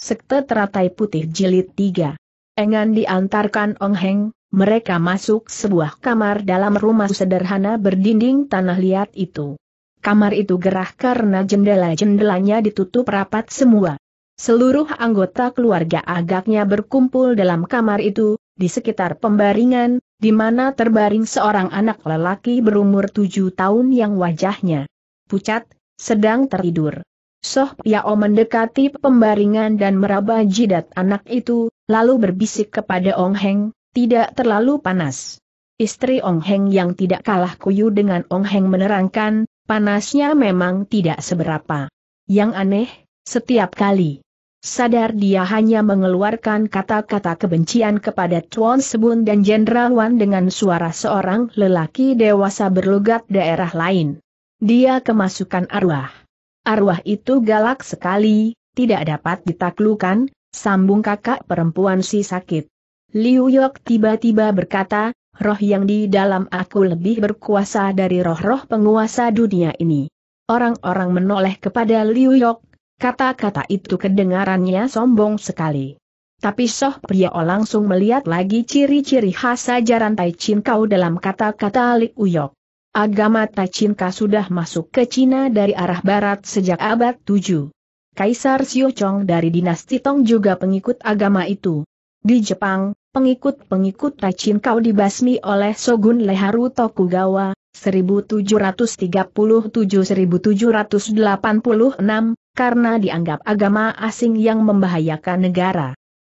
Sekte Teratai Putih Jilid 3. Engan diantarkan Ong Heng, mereka masuk sebuah kamar dalam rumah sederhana berdinding tanah liat itu. Kamar itu gerah karena jendela-jendelanya ditutup rapat semua. Seluruh anggota keluarga agaknya berkumpul dalam kamar itu, di sekitar pembaringan, di mana terbaring seorang anak lelaki berumur tujuh tahun yang wajahnya pucat, sedang tertidur. Soh Piao mendekati pembaringan dan meraba jidat anak itu, lalu berbisik kepada Ong Heng, tidak terlalu panas. Istri Ong Heng yang tidak kalah kuyu dengan Ong Heng menerangkan, panasnya memang tidak seberapa. Yang aneh, setiap kali sadar dia hanya mengeluarkan kata-kata kebencian kepada Tuan Sebun dan Jenderal Wan dengan suara seorang lelaki dewasa berlogat daerah lain. Dia kemasukan arwah. Arwah itu galak sekali, tidak dapat ditaklukan, sambung kakak perempuan si sakit. Liu Yok tiba-tiba berkata, roh yang di dalam aku lebih berkuasa dari roh-roh penguasa dunia ini. Orang-orang menoleh kepada Liu Yok, kata-kata itu kedengarannya sombong sekali. Tapi Soh Priao langsung melihat lagi ciri-ciri khas ajaran Tai Chin Kau dalam kata-kata Liu Yok. Agama Tachinka sudah masuk ke Cina dari arah barat sejak abad 7. Kaisar Xiuchong dari dinasti Tong juga pengikut agama itu. Di Jepang, pengikut-pengikut Tachinkau dibasmi oleh Shogun Leharu Tokugawa, 1737-1786, karena dianggap agama asing yang membahayakan negara.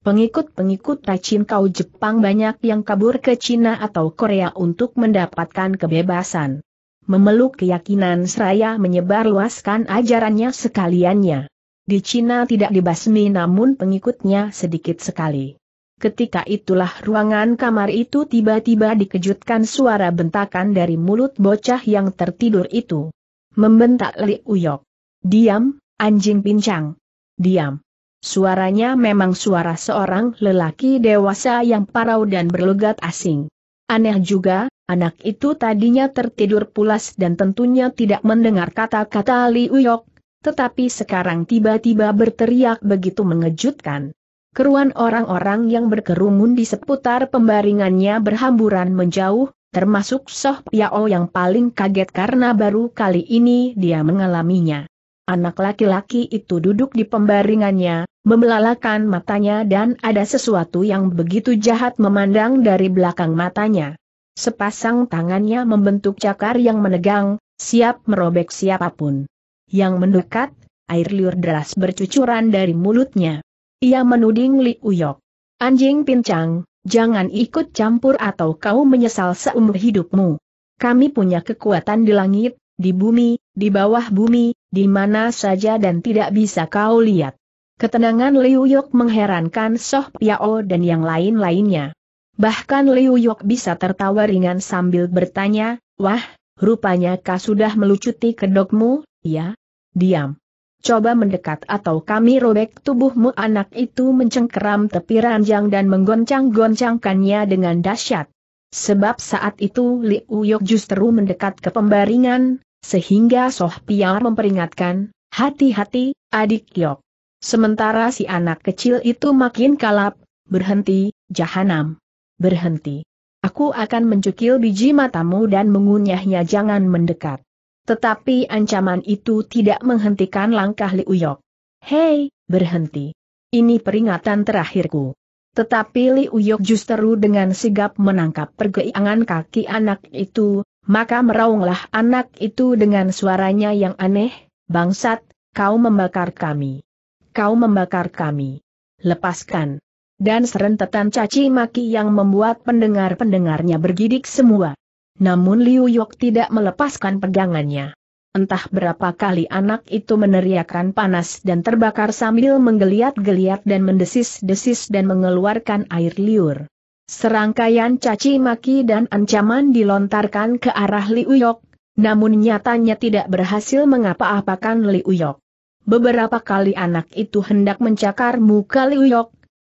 Pengikut-pengikut racin kau Jepang banyak yang kabur ke Cina atau Korea untuk mendapatkan kebebasan. Memeluk keyakinan seraya menyebar luaskan ajarannya sekaliannya. Di Cina tidak dibasmi namun pengikutnya sedikit sekali. Ketika itulah ruangan kamar itu tiba-tiba dikejutkan suara bentakan dari mulut bocah yang tertidur itu. Membentak Li Uyok. Diam, anjing pincang. Diam. Suaranya memang suara seorang lelaki dewasa yang parau dan berlegat asing. Aneh juga, anak itu tadinya tertidur pulas dan tentunya tidak mendengar kata-kata Li Uyok, tetapi sekarang tiba-tiba berteriak begitu mengejutkan. Keruan orang-orang yang berkerumun di seputar pembaringannya berhamburan menjauh, termasuk Soh Piao yang paling kaget karena baru kali ini dia mengalaminya. Anak laki-laki itu duduk di pembaringannya, membelalakan matanya dan ada sesuatu yang begitu jahat memandang dari belakang matanya. Sepasang tangannya membentuk cakar yang menegang, siap merobek siapapun. Yang mendekat, air liur deras bercucuran dari mulutnya. Ia menuding Li Uyok. Anjing pincang, jangan ikut campur atau kau menyesal seumur hidupmu. Kami punya kekuatan di langit, di bumi, di bawah bumi, di mana saja dan tidak bisa kau lihat. Ketenangan Liu Yok mengherankan Soh Piao dan yang lain-lainnya. Bahkan Liu Yok bisa tertawa ringan sambil bertanya, Wah, rupanya kau sudah melucuti kedokmu, ya? Diam. Coba mendekat atau kami robek tubuhmu anak itu mencengkeram tepi ranjang dan menggoncang-goncangkannya dengan dahsyat. Sebab saat itu Liu Yok justru mendekat ke pembaringan, sehingga Soh Piar memperingatkan, hati-hati, adik Yok. Sementara si anak kecil itu makin kalap, berhenti, jahanam. Berhenti. Aku akan mencukil biji matamu dan mengunyahnya jangan mendekat. Tetapi ancaman itu tidak menghentikan langkah Liu Yok. Hei, berhenti. Ini peringatan terakhirku. Tetapi Liu Yok justru dengan sigap menangkap pergeangan kaki anak itu, maka meraunglah anak itu dengan suaranya yang aneh, bangsat, kau membakar kami. Kau membakar kami. Lepaskan. Dan serentetan caci maki yang membuat pendengar-pendengarnya bergidik semua. Namun Liu Yok tidak melepaskan pegangannya. Entah berapa kali anak itu meneriakkan panas dan terbakar sambil menggeliat-geliat dan mendesis-desis dan mengeluarkan air liur. Serangkaian caci maki dan ancaman dilontarkan ke arah Liuyok, namun nyatanya tidak berhasil mengapa-apakan Liuyok. Beberapa kali anak itu hendak mencakar muka Li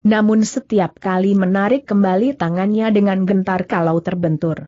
namun setiap kali menarik kembali tangannya dengan gentar kalau terbentur.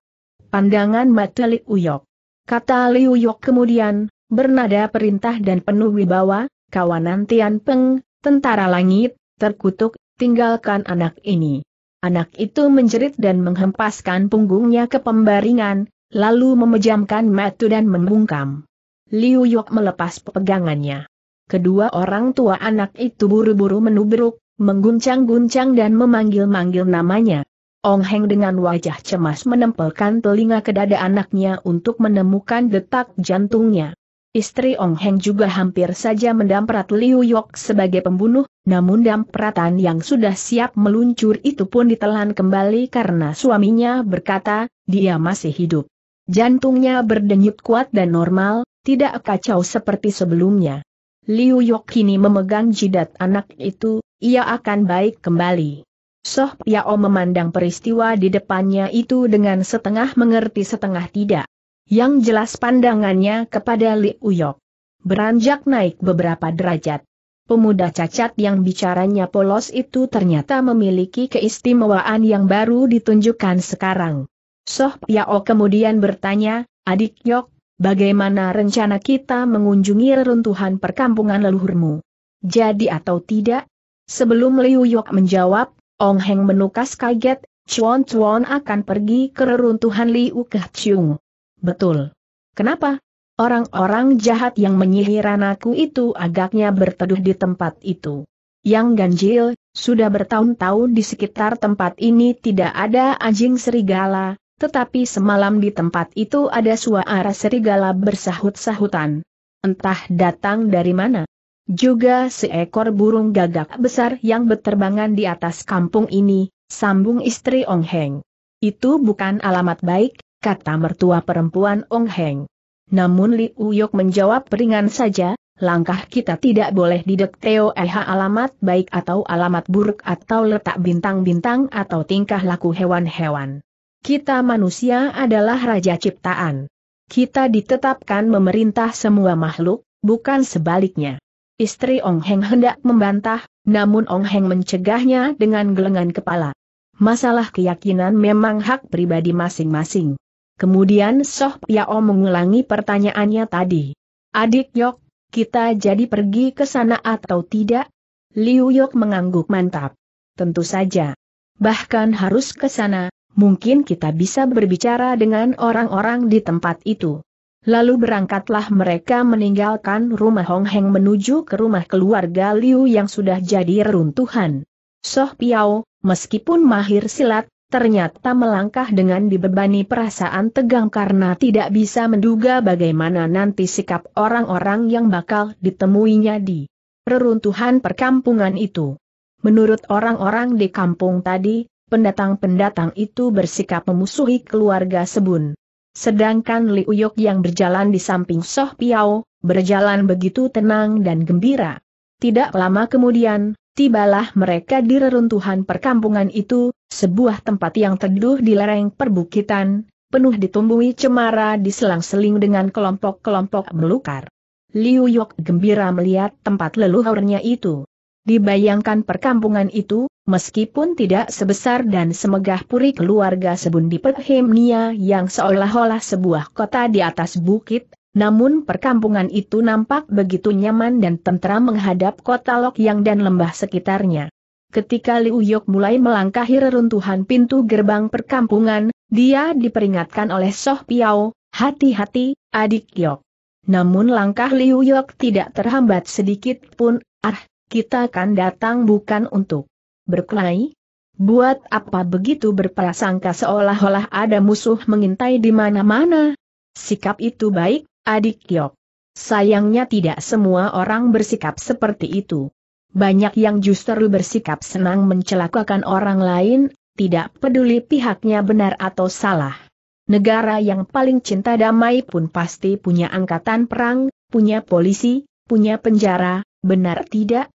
Pandangan mata Liuyok. Kata Liuyok kemudian, bernada perintah dan penuh wibawa, kawanan Tian Peng, tentara langit, terkutuk, tinggalkan anak ini. Anak itu menjerit dan menghempaskan punggungnya ke pembaringan, lalu memejamkan mata dan membungkam. Liu Yok melepas pegangannya. Kedua orang tua anak itu buru-buru menubruk, mengguncang-guncang dan memanggil-manggil namanya. Ong Heng dengan wajah cemas menempelkan telinga ke dada anaknya untuk menemukan detak jantungnya. Istri Ong Heng juga hampir saja mendamprat Liu Yok sebagai pembunuh, namun dampratan yang sudah siap meluncur itu pun ditelan kembali karena suaminya berkata, dia masih hidup. Jantungnya berdenyut kuat dan normal, tidak kacau seperti sebelumnya. Liu Yok kini memegang jidat anak itu, ia akan baik kembali. Soh Piao memandang peristiwa di depannya itu dengan setengah mengerti setengah tidak. Yang jelas pandangannya kepada Li Uyok. Beranjak naik beberapa derajat. Pemuda cacat yang bicaranya polos itu ternyata memiliki keistimewaan yang baru ditunjukkan sekarang. Soh Piao kemudian bertanya, Adik Yok, bagaimana rencana kita mengunjungi reruntuhan perkampungan leluhurmu? Jadi atau tidak? Sebelum Liu Yok menjawab, Ong Heng menukas kaget, Chuan Chuan akan pergi ke reruntuhan Liu Kehiung. Betul. Kenapa? Orang-orang jahat yang menyihir anakku itu agaknya berteduh di tempat itu. Yang ganjil, sudah bertahun-tahun di sekitar tempat ini tidak ada anjing serigala, tetapi semalam di tempat itu ada suara serigala bersahut-sahutan. Entah datang dari mana. Juga seekor burung gagak besar yang berterbangan di atas kampung ini, sambung istri Ong Heng. Itu bukan alamat baik, kata mertua perempuan Ong Heng. Namun Li Uyok menjawab peringan saja, langkah kita tidak boleh didekteo eh alamat baik atau alamat buruk atau letak bintang-bintang atau tingkah laku hewan-hewan. Kita manusia adalah raja ciptaan. Kita ditetapkan memerintah semua makhluk, bukan sebaliknya. Istri Ong Heng hendak membantah, namun Ong Heng mencegahnya dengan gelengan kepala. Masalah keyakinan memang hak pribadi masing-masing. Kemudian Soh Piao mengulangi pertanyaannya tadi. Adik Yok, kita jadi pergi ke sana atau tidak? Liu Yok mengangguk mantap. Tentu saja. Bahkan harus ke sana, mungkin kita bisa berbicara dengan orang-orang di tempat itu. Lalu berangkatlah mereka meninggalkan rumah Hong Heng menuju ke rumah keluarga Liu yang sudah jadi reruntuhan. Soh Piao, meskipun mahir silat, ternyata melangkah dengan dibebani perasaan tegang karena tidak bisa menduga bagaimana nanti sikap orang-orang yang bakal ditemuinya di reruntuhan perkampungan itu. Menurut orang-orang di kampung tadi, pendatang-pendatang itu bersikap memusuhi keluarga Sebun. Sedangkan Li Uyok yang berjalan di samping Soh Piao, berjalan begitu tenang dan gembira. Tidak lama kemudian, Tibalah mereka di reruntuhan perkampungan itu, sebuah tempat yang teduh di lereng perbukitan, penuh ditumbuhi cemara di selang-seling dengan kelompok-kelompok melukar. Liu Yok gembira melihat tempat leluhurnya itu. Dibayangkan perkampungan itu, meskipun tidak sebesar dan semegah puri keluarga Sebun di yang seolah-olah sebuah kota di atas bukit, namun perkampungan itu nampak begitu nyaman dan tentera menghadap kota Lok Yang dan lembah sekitarnya. Ketika Liu Yok mulai melangkahi reruntuhan pintu gerbang perkampungan, dia diperingatkan oleh Soh Piao, hati-hati, adik Yok. Namun langkah Liu Yok tidak terhambat sedikit pun, ah, kita kan datang bukan untuk berkelahi. Buat apa begitu berprasangka seolah-olah ada musuh mengintai di mana-mana? Sikap itu baik, adik Yok. Sayangnya tidak semua orang bersikap seperti itu. Banyak yang justru bersikap senang mencelakakan orang lain, tidak peduli pihaknya benar atau salah. Negara yang paling cinta damai pun pasti punya angkatan perang, punya polisi, punya penjara, benar tidak?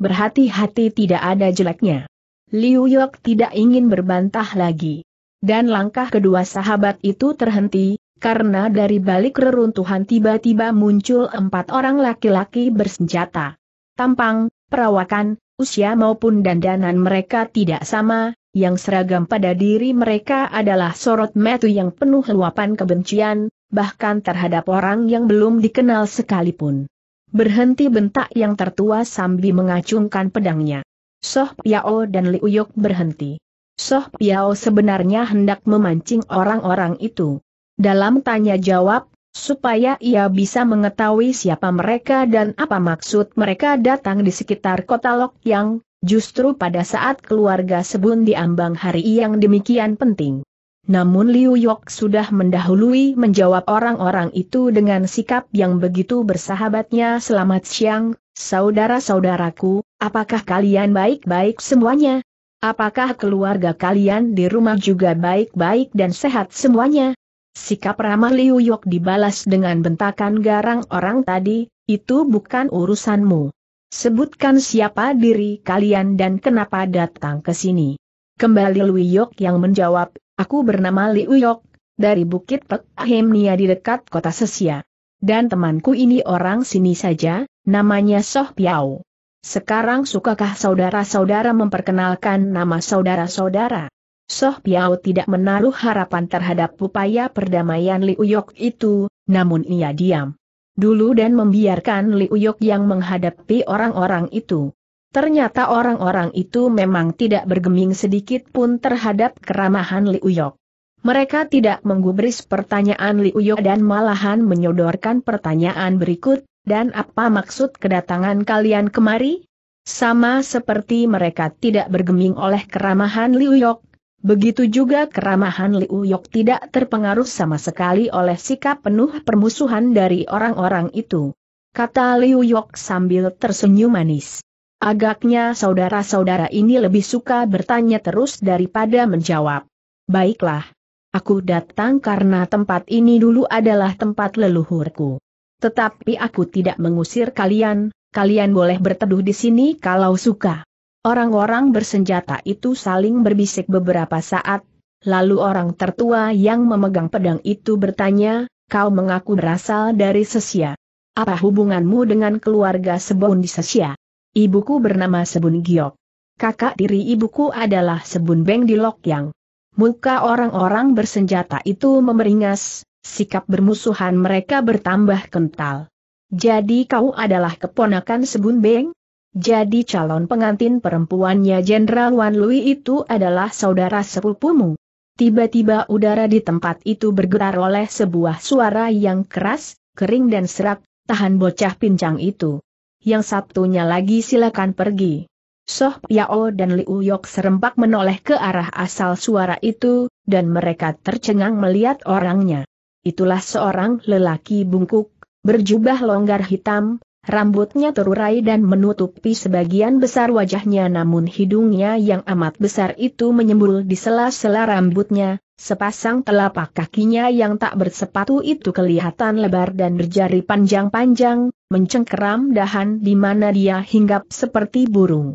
Berhati-hati tidak ada jeleknya. Liu Yok tidak ingin berbantah lagi. Dan langkah kedua sahabat itu terhenti, karena dari balik reruntuhan tiba-tiba muncul empat orang laki-laki bersenjata. Tampang, perawakan, usia maupun dandanan mereka tidak sama, yang seragam pada diri mereka adalah sorot metu yang penuh luapan kebencian, bahkan terhadap orang yang belum dikenal sekalipun. Berhenti bentak yang tertua sambil mengacungkan pedangnya. Soh Piao dan Liu berhenti. Soh Piao sebenarnya hendak memancing orang-orang itu dalam tanya jawab, supaya ia bisa mengetahui siapa mereka dan apa maksud mereka datang di sekitar kota Lok Yang, justru pada saat keluarga Sebun diambang hari yang demikian penting. Namun Liu Yok sudah mendahului menjawab orang-orang itu dengan sikap yang begitu bersahabatnya selamat siang, saudara-saudaraku, apakah kalian baik-baik semuanya? Apakah keluarga kalian di rumah juga baik-baik dan sehat semuanya? Sikap ramah Liu Yok dibalas dengan bentakan garang orang tadi, itu bukan urusanmu. Sebutkan siapa diri kalian dan kenapa datang ke sini. Kembali Liu Yok yang menjawab, aku bernama Liu Yok, dari Bukit Pek Ahemnia di dekat kota Sesia. Dan temanku ini orang sini saja, namanya Soh Piao. Sekarang sukakah saudara-saudara memperkenalkan nama saudara-saudara? Soh Piao tidak menaruh harapan terhadap upaya perdamaian Li Uyok itu, namun ia diam. Dulu dan membiarkan Li Uyok yang menghadapi orang-orang itu. Ternyata orang-orang itu memang tidak bergeming sedikit pun terhadap keramahan Li Uyok. Mereka tidak menggubris pertanyaan Li Uyok dan malahan menyodorkan pertanyaan berikut, dan apa maksud kedatangan kalian kemari? Sama seperti mereka tidak bergeming oleh keramahan Liu Uyok, Begitu juga keramahan Liu Yok tidak terpengaruh sama sekali oleh sikap penuh permusuhan dari orang-orang itu. Kata Liu Yok sambil tersenyum manis. Agaknya saudara-saudara ini lebih suka bertanya terus daripada menjawab. Baiklah. Aku datang karena tempat ini dulu adalah tempat leluhurku. Tetapi aku tidak mengusir kalian, kalian boleh berteduh di sini kalau suka. Orang-orang bersenjata itu saling berbisik beberapa saat, lalu orang tertua yang memegang pedang itu bertanya, kau mengaku berasal dari Sesia. Apa hubunganmu dengan keluarga Sebun di Sesia? Ibuku bernama Sebun Giok. Kakak tiri ibuku adalah Sebun Beng di Lokyang. Muka orang-orang bersenjata itu memeringas, sikap bermusuhan mereka bertambah kental. Jadi kau adalah keponakan Sebun Beng? Jadi calon pengantin perempuannya Jenderal Wan Lui itu adalah saudara sepupumu. Tiba-tiba udara di tempat itu bergetar oleh sebuah suara yang keras, kering dan serak, tahan bocah pincang itu. Yang satunya lagi silakan pergi. Soh Piao dan Liu Yok serempak menoleh ke arah asal suara itu, dan mereka tercengang melihat orangnya. Itulah seorang lelaki bungkuk, berjubah longgar hitam, Rambutnya terurai dan menutupi sebagian besar wajahnya namun hidungnya yang amat besar itu menyembul di sela-sela rambutnya, sepasang telapak kakinya yang tak bersepatu itu kelihatan lebar dan berjari panjang-panjang, mencengkeram dahan di mana dia hinggap seperti burung.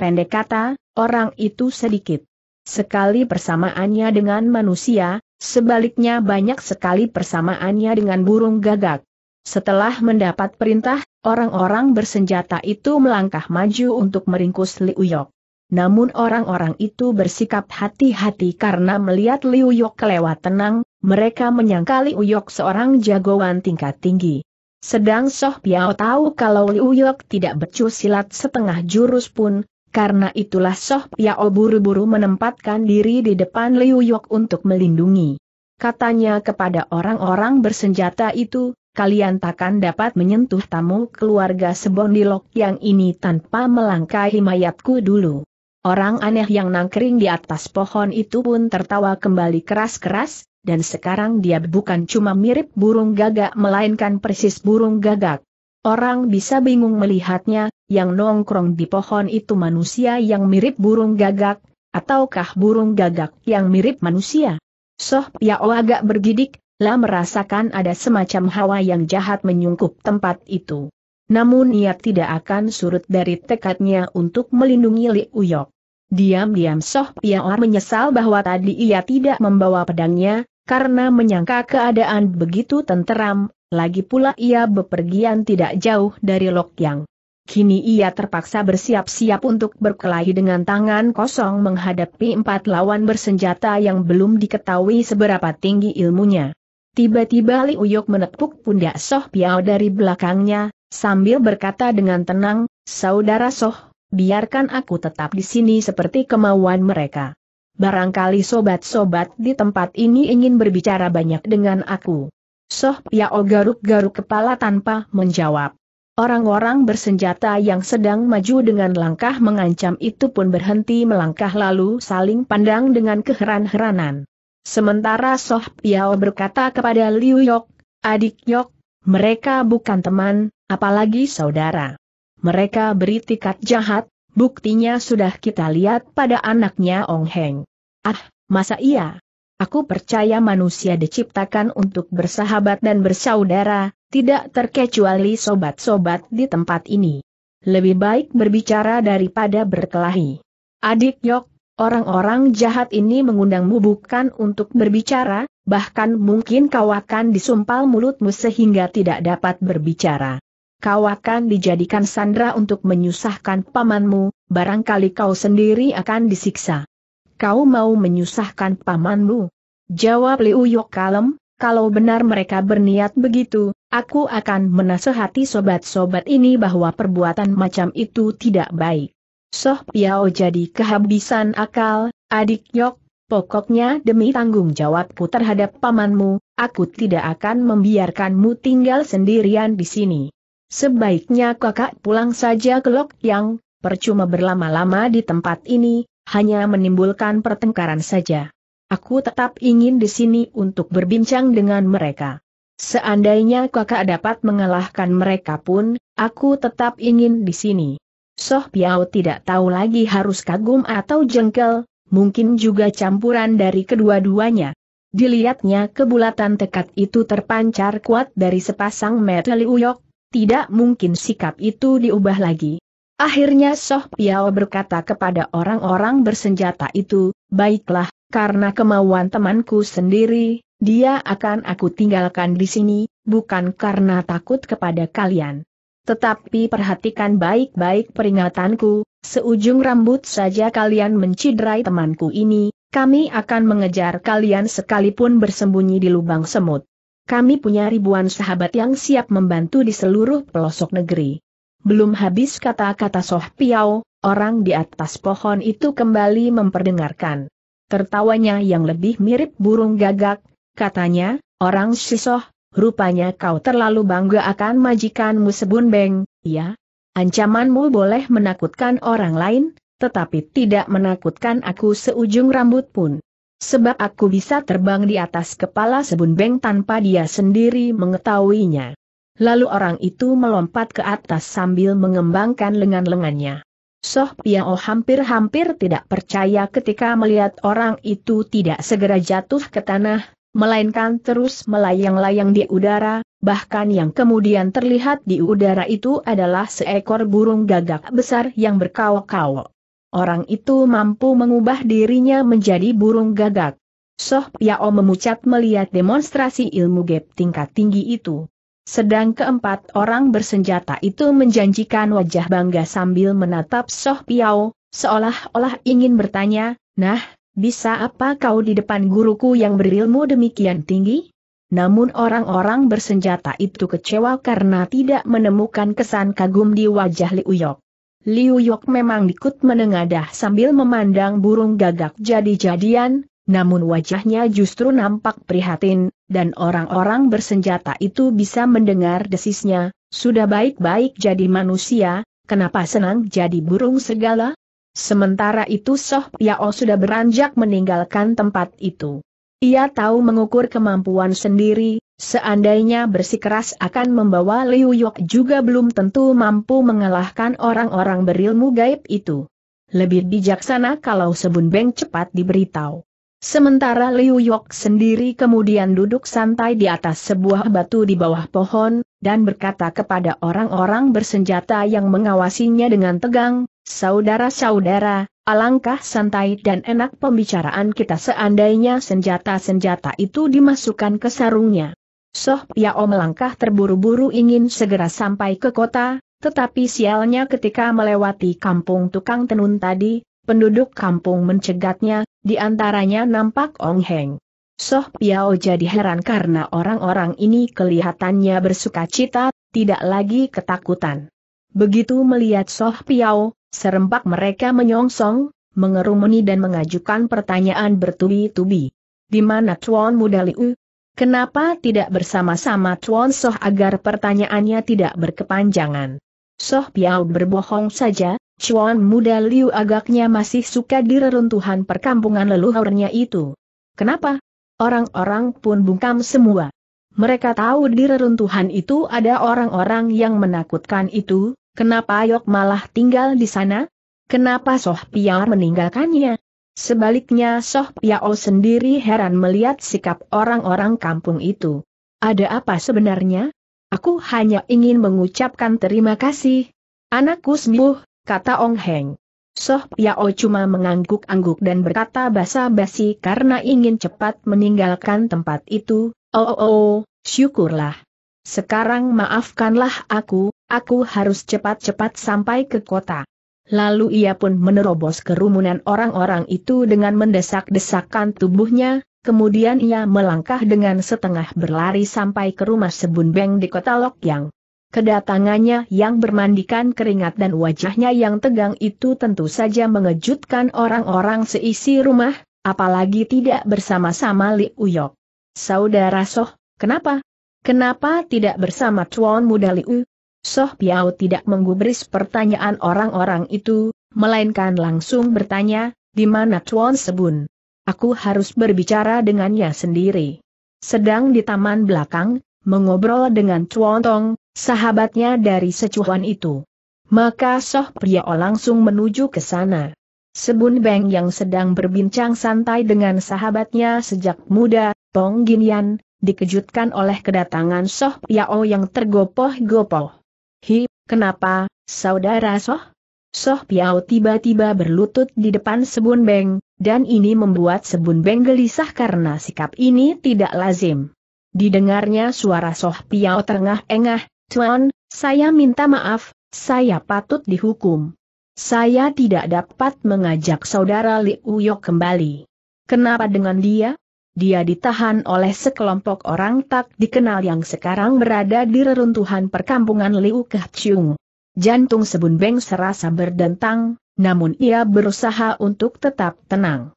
Pendek kata, orang itu sedikit. Sekali persamaannya dengan manusia, sebaliknya banyak sekali persamaannya dengan burung gagak. Setelah mendapat perintah, orang-orang bersenjata itu melangkah maju untuk meringkus Liu Yok. Namun orang-orang itu bersikap hati-hati karena melihat Liu Yok kelewat tenang, mereka menyangka Liu Yok seorang jagoan tingkat tinggi. Sedang Soh Piao tahu kalau Liu Yok tidak becus silat setengah jurus pun, karena itulah Soh Piao buru-buru menempatkan diri di depan Liu Yok untuk melindungi. Katanya kepada orang-orang bersenjata itu, kalian takkan dapat menyentuh tamu keluarga sebondilok yang ini tanpa melangkahi mayatku dulu. Orang aneh yang nangkering di atas pohon itu pun tertawa kembali keras-keras, dan sekarang dia bukan cuma mirip burung gagak melainkan persis burung gagak. Orang bisa bingung melihatnya, yang nongkrong di pohon itu manusia yang mirip burung gagak, ataukah burung gagak yang mirip manusia? Soh Piao agak bergidik, La merasakan ada semacam hawa yang jahat menyungkup tempat itu. Namun ia tidak akan surut dari tekadnya untuk melindungi Li Uyok. Diam-diam Soh Piaor menyesal bahwa tadi ia tidak membawa pedangnya, karena menyangka keadaan begitu tenteram, lagi pula ia bepergian tidak jauh dari Lokyang. Kini ia terpaksa bersiap-siap untuk berkelahi dengan tangan kosong menghadapi empat lawan bersenjata yang belum diketahui seberapa tinggi ilmunya. Tiba-tiba Li Uyok menepuk pundak Soh Piao dari belakangnya, sambil berkata dengan tenang, Saudara Soh, biarkan aku tetap di sini seperti kemauan mereka. Barangkali sobat-sobat di tempat ini ingin berbicara banyak dengan aku. Soh Piao garuk-garuk kepala tanpa menjawab. Orang-orang bersenjata yang sedang maju dengan langkah mengancam itu pun berhenti melangkah lalu saling pandang dengan keheran-heranan. Sementara Soh Piao berkata kepada Liu Yok, adik Yok, mereka bukan teman, apalagi saudara. Mereka beri tikat jahat, buktinya sudah kita lihat pada anaknya Ong Heng. Ah, masa iya? Aku percaya manusia diciptakan untuk bersahabat dan bersaudara, tidak terkecuali sobat-sobat di tempat ini. Lebih baik berbicara daripada berkelahi. Adik Yok, Orang-orang jahat ini mengundangmu bukan untuk berbicara, bahkan mungkin kau akan disumpal mulutmu sehingga tidak dapat berbicara. Kau akan dijadikan sandera untuk menyusahkan pamanmu, barangkali kau sendiri akan disiksa. Kau mau menyusahkan pamanmu? Jawab Liu Yok kalem, kalau benar mereka berniat begitu, aku akan menasehati sobat-sobat ini bahwa perbuatan macam itu tidak baik. Soh Piao jadi kehabisan akal, adik Yok, pokoknya demi tanggung jawabku terhadap pamanmu, aku tidak akan membiarkanmu tinggal sendirian di sini. Sebaiknya kakak pulang saja ke Lok Yang, percuma berlama-lama di tempat ini, hanya menimbulkan pertengkaran saja. Aku tetap ingin di sini untuk berbincang dengan mereka. Seandainya kakak dapat mengalahkan mereka pun, aku tetap ingin di sini. Soh Piao tidak tahu lagi harus kagum atau jengkel, mungkin juga campuran dari kedua-duanya. Dilihatnya kebulatan tekad itu terpancar kuat dari sepasang mata Liuyok, tidak mungkin sikap itu diubah lagi. Akhirnya Soh Piao berkata kepada orang-orang bersenjata itu, baiklah, karena kemauan temanku sendiri, dia akan aku tinggalkan di sini, bukan karena takut kepada kalian. Tetapi perhatikan baik-baik peringatanku, seujung rambut saja kalian menciderai temanku ini, kami akan mengejar kalian sekalipun bersembunyi di lubang semut. Kami punya ribuan sahabat yang siap membantu di seluruh pelosok negeri. Belum habis kata-kata Soh Piao, orang di atas pohon itu kembali memperdengarkan. Tertawanya yang lebih mirip burung gagak, katanya, orang Sisoh, Rupanya kau terlalu bangga akan majikanmu sebun beng, ya? Ancamanmu boleh menakutkan orang lain, tetapi tidak menakutkan aku seujung rambut pun. Sebab aku bisa terbang di atas kepala sebun beng tanpa dia sendiri mengetahuinya. Lalu orang itu melompat ke atas sambil mengembangkan lengan-lengannya. Soh Piao hampir-hampir tidak percaya ketika melihat orang itu tidak segera jatuh ke tanah, melainkan terus melayang-layang di udara, bahkan yang kemudian terlihat di udara itu adalah seekor burung gagak besar yang berkawak-kawak. Orang itu mampu mengubah dirinya menjadi burung gagak. Soh Piao memucat melihat demonstrasi ilmu gap tingkat tinggi itu. Sedang keempat orang bersenjata itu menjanjikan wajah bangga sambil menatap Soh Piao, seolah-olah ingin bertanya, Nah, bisa apa kau di depan guruku yang berilmu demikian tinggi? Namun orang-orang bersenjata itu kecewa karena tidak menemukan kesan kagum di wajah Liu Yok. Liu Yok memang ikut menengadah sambil memandang burung gagak jadi-jadian, namun wajahnya justru nampak prihatin, dan orang-orang bersenjata itu bisa mendengar desisnya, sudah baik-baik jadi manusia, kenapa senang jadi burung segala? Sementara itu Soh Piao sudah beranjak meninggalkan tempat itu. Ia tahu mengukur kemampuan sendiri, seandainya bersikeras akan membawa Liu Yok juga belum tentu mampu mengalahkan orang-orang berilmu gaib itu. Lebih bijaksana kalau Sebun Beng cepat diberitahu. Sementara Liu Yok sendiri kemudian duduk santai di atas sebuah batu di bawah pohon, dan berkata kepada orang-orang bersenjata yang mengawasinya dengan tegang, Saudara-saudara, alangkah santai dan enak pembicaraan kita seandainya senjata-senjata itu dimasukkan ke sarungnya. Soh Piao melangkah terburu-buru ingin segera sampai ke kota, tetapi sialnya ketika melewati kampung tukang tenun tadi, penduduk kampung mencegatnya, di antaranya nampak Ong Heng. Soh Piao jadi heran karena orang-orang ini kelihatannya bersuka cita, tidak lagi ketakutan. Begitu melihat Soh Piao, serempak mereka menyongsong, mengerumuni dan mengajukan pertanyaan bertubi-tubi. Di mana Tuan Muda Liu? Kenapa tidak bersama-sama Tuan Soh agar pertanyaannya tidak berkepanjangan? Soh Piao berbohong saja, Tuan Muda Liu agaknya masih suka di reruntuhan perkampungan leluhurnya itu. Kenapa? Orang-orang pun bungkam semua. Mereka tahu di reruntuhan itu ada orang-orang yang menakutkan itu, Kenapa Yok malah tinggal di sana? Kenapa Soh Piao meninggalkannya? Sebaliknya Soh Piao sendiri heran melihat sikap orang-orang kampung itu. Ada apa sebenarnya? Aku hanya ingin mengucapkan terima kasih. Anakku sembuh, kata Ong Heng. Soh Piao cuma mengangguk-angguk dan berkata basa-basi karena ingin cepat meninggalkan tempat itu. Oh, oh, oh, syukurlah. Sekarang maafkanlah aku, Aku harus cepat-cepat sampai ke kota. Lalu ia pun menerobos kerumunan orang-orang itu dengan mendesak-desakan tubuhnya, kemudian ia melangkah dengan setengah berlari sampai ke rumah Sebun Beng di kota Lok Yang. Kedatangannya yang bermandikan keringat dan wajahnya yang tegang itu tentu saja mengejutkan orang-orang seisi rumah, apalagi tidak bersama-sama Li Uyok. Saudara Soh, kenapa? Kenapa tidak bersama tuan muda Li U? Soh Piao tidak menggubris pertanyaan orang-orang itu, melainkan langsung bertanya, di mana Chuan Sebun? Aku harus berbicara dengannya sendiri. Sedang di taman belakang, mengobrol dengan Chuan Tong, sahabatnya dari secuan itu. Maka Soh Piao langsung menuju ke sana. Sebun Beng yang sedang berbincang santai dengan sahabatnya sejak muda, Tong Ginian, dikejutkan oleh kedatangan Soh Piao yang tergopoh-gopoh. Hi, kenapa, saudara Soh? Soh Piao tiba-tiba berlutut di depan Sebun Beng, dan ini membuat Sebun Beng gelisah karena sikap ini tidak lazim. Didengarnya suara Soh Piao terengah-engah, Tuan, saya minta maaf, saya patut dihukum. Saya tidak dapat mengajak saudara Li Uyok kembali. Kenapa dengan dia? dia ditahan oleh sekelompok orang tak dikenal yang sekarang berada di reruntuhan perkampungan Liu Kehiung. Jantung Sebun Beng serasa berdentang, namun ia berusaha untuk tetap tenang.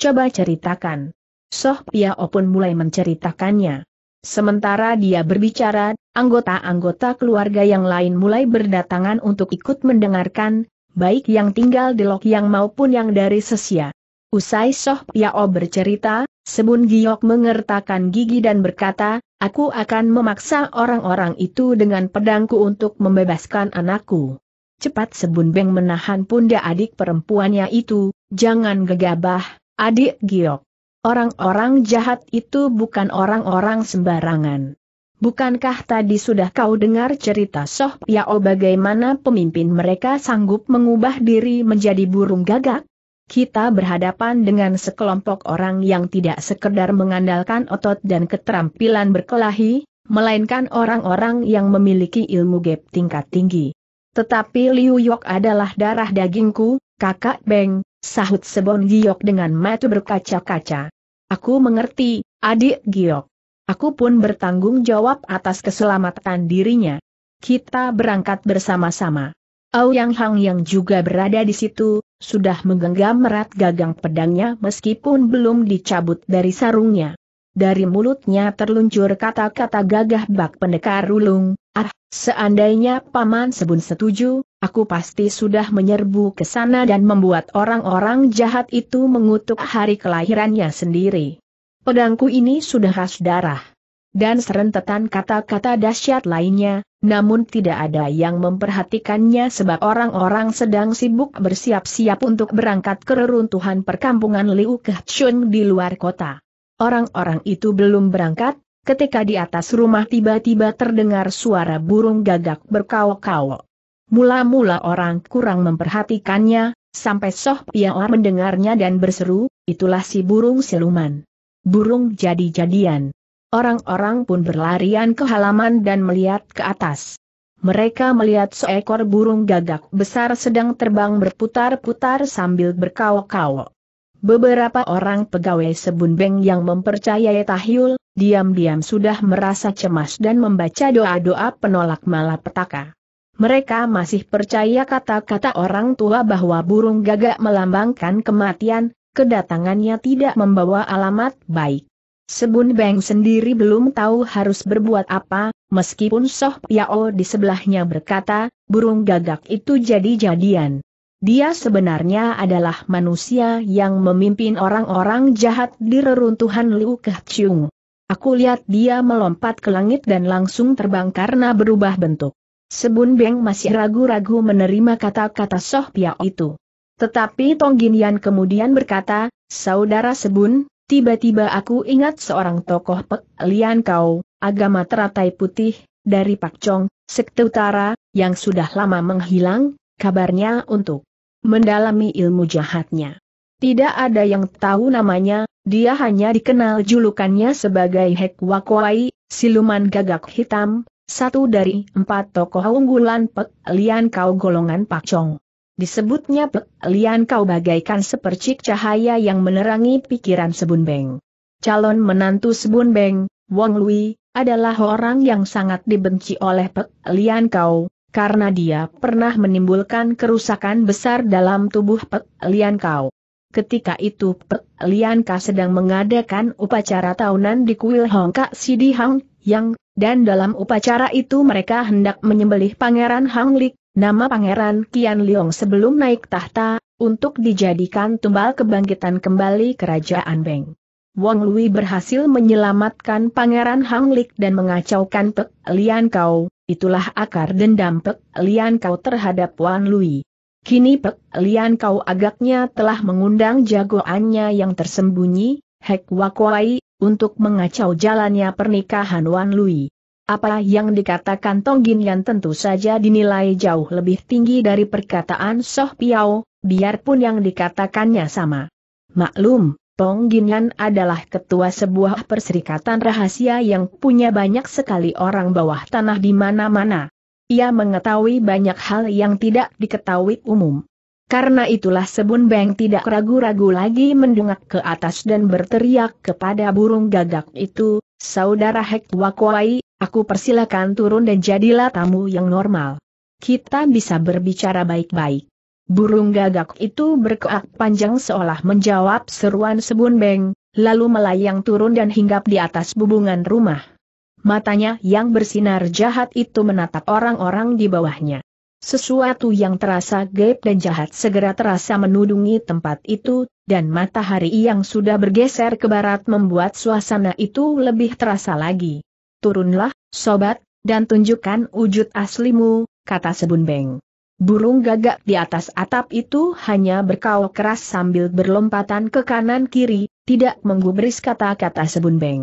Coba ceritakan. Soh Pia pun mulai menceritakannya. Sementara dia berbicara, anggota-anggota keluarga yang lain mulai berdatangan untuk ikut mendengarkan, baik yang tinggal di Lokyang maupun yang dari Sesia. Usai Soh Piao bercerita, Sebun Giok mengertakkan gigi dan berkata, aku akan memaksa orang-orang itu dengan pedangku untuk membebaskan anakku. Cepat Sebun Beng menahan pundak adik perempuannya itu, jangan gegabah, adik Giok. Orang-orang jahat itu bukan orang-orang sembarangan. Bukankah tadi sudah kau dengar cerita Soh Piao bagaimana pemimpin mereka sanggup mengubah diri menjadi burung gagak? kita berhadapan dengan sekelompok orang yang tidak sekedar mengandalkan otot dan keterampilan berkelahi, melainkan orang-orang yang memiliki ilmu gap tingkat tinggi. Tetapi Liu Yok adalah darah dagingku, kakak Beng, sahut Sebon Giok dengan mata berkaca-kaca. Aku mengerti, adik Giok. Aku pun bertanggung jawab atas keselamatan dirinya. Kita berangkat bersama-sama. Au Yang Hang yang juga berada di situ, sudah menggenggam erat gagang pedangnya meskipun belum dicabut dari sarungnya. Dari mulutnya terluncur kata-kata gagah bak pendekar rulung, ah, seandainya Paman Sebun setuju, aku pasti sudah menyerbu ke sana dan membuat orang-orang jahat itu mengutuk hari kelahirannya sendiri. Pedangku ini sudah khas darah dan serentetan kata-kata dahsyat lainnya, namun tidak ada yang memperhatikannya sebab orang-orang sedang sibuk bersiap-siap untuk berangkat ke reruntuhan perkampungan Liu Kechun di luar kota. Orang-orang itu belum berangkat, ketika di atas rumah tiba-tiba terdengar suara burung gagak berkau-kau. Mula-mula orang kurang memperhatikannya, sampai Soh Piawa mendengarnya dan berseru, itulah si burung siluman. Burung jadi-jadian. Orang-orang pun berlarian ke halaman dan melihat ke atas. Mereka melihat seekor burung gagak besar sedang terbang berputar-putar sambil berkawok-kawok. Beberapa orang pegawai sebun Beng yang mempercayai Tahyul, diam-diam sudah merasa cemas dan membaca doa-doa penolak malapetaka. Mereka masih percaya kata-kata orang tua bahwa burung gagak melambangkan kematian, kedatangannya tidak membawa alamat baik. Sebun Beng sendiri belum tahu harus berbuat apa, meskipun Soh Piao di sebelahnya berkata, burung gagak itu jadi-jadian. Dia sebenarnya adalah manusia yang memimpin orang-orang jahat di reruntuhan Liu Keqiung. Aku lihat dia melompat ke langit dan langsung terbang karena berubah bentuk. Sebun Beng masih ragu-ragu menerima kata-kata Soh Piao itu. Tetapi Tong Ginian kemudian berkata, Saudara Sebun, Tiba-tiba aku ingat seorang tokoh Pek Lian Kau, agama teratai putih, dari Pak Chong, Sekte Utara, yang sudah lama menghilang, kabarnya untuk mendalami ilmu jahatnya. Tidak ada yang tahu namanya, dia hanya dikenal julukannya sebagai Hek Wakwai, siluman gagak hitam, satu dari empat tokoh unggulan Pek Lian Kau golongan Pak Chong. Disebutnya Pek Lian kau bagaikan sepercik cahaya yang menerangi pikiran Sebun Beng. Calon menantu Sebun Beng, Wong Lui, adalah orang yang sangat dibenci oleh Pek Lian kau, karena dia pernah menimbulkan kerusakan besar dalam tubuh Pek Lian kau. Ketika itu Pek Lian kau sedang mengadakan upacara tahunan di kuil Hong Kak Sidi Hang, Yang, dan dalam upacara itu mereka hendak menyembelih Pangeran Hang Lik, Nama Pangeran Kian Liong sebelum naik tahta, untuk dijadikan tumbal kebangkitan kembali kerajaan Beng. Wang Lui berhasil menyelamatkan Pangeran Hang Lik dan mengacaukan Pek Lian Kau, itulah akar dendam Pek Lian Kau terhadap Wang Lui. Kini Pek Lian Kau agaknya telah mengundang jagoannya yang tersembunyi, Hek Wakwai, untuk mengacau jalannya pernikahan Wang Lui. Apa yang dikatakan Tong yang tentu saja dinilai jauh lebih tinggi dari perkataan Soh Piao, biarpun yang dikatakannya sama. Maklum, Tong Yan adalah ketua sebuah perserikatan rahasia yang punya banyak sekali orang bawah tanah di mana-mana. Ia mengetahui banyak hal yang tidak diketahui umum. Karena itulah Sebun Beng tidak ragu-ragu lagi mendungak ke atas dan berteriak kepada burung gagak itu, Saudara Hek Wakwai, Aku persilakan turun dan jadilah tamu yang normal. Kita bisa berbicara baik-baik. Burung gagak itu berkeak panjang seolah menjawab seruan sebun beng, lalu melayang turun dan hinggap di atas bubungan rumah. Matanya yang bersinar jahat itu menatap orang-orang di bawahnya. Sesuatu yang terasa gaib dan jahat segera terasa menudungi tempat itu, dan matahari yang sudah bergeser ke barat membuat suasana itu lebih terasa lagi turunlah, sobat, dan tunjukkan wujud aslimu, kata Sebun Beng. Burung gagak di atas atap itu hanya berkau keras sambil berlompatan ke kanan-kiri, tidak menggubris kata-kata Sebun Beng.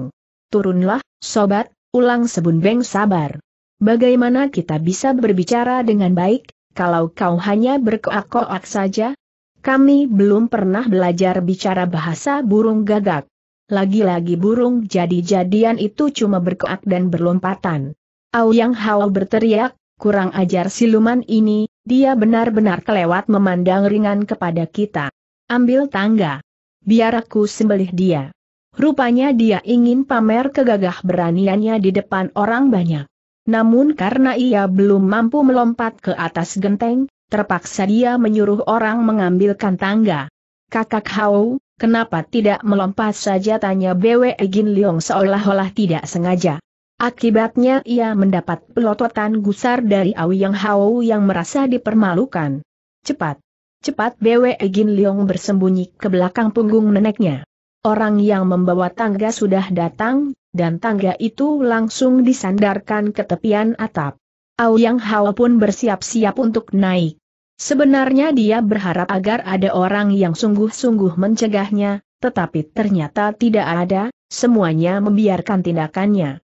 Turunlah, sobat, ulang Sebun Beng sabar. Bagaimana kita bisa berbicara dengan baik, kalau kau hanya berkoak-koak saja? Kami belum pernah belajar bicara bahasa burung gagak. Lagi-lagi burung jadi-jadian itu cuma berkeak dan berlompatan. Au Yang Hao berteriak, kurang ajar siluman ini, dia benar-benar kelewat memandang ringan kepada kita. Ambil tangga. Biar aku sembelih dia. Rupanya dia ingin pamer kegagah beraniannya di depan orang banyak. Namun karena ia belum mampu melompat ke atas genteng, terpaksa dia menyuruh orang mengambilkan tangga. Kakak Hao, Kenapa tidak melompat saja tanya BW Gin Leong seolah-olah tidak sengaja. Akibatnya ia mendapat pelototan gusar dari Awi Yang Hao yang merasa dipermalukan. Cepat! Cepat BW Gin Leong bersembunyi ke belakang punggung neneknya. Orang yang membawa tangga sudah datang, dan tangga itu langsung disandarkan ke tepian atap. Yang Hao pun bersiap-siap untuk naik. Sebenarnya dia berharap agar ada orang yang sungguh-sungguh mencegahnya, tetapi ternyata tidak ada, semuanya membiarkan tindakannya.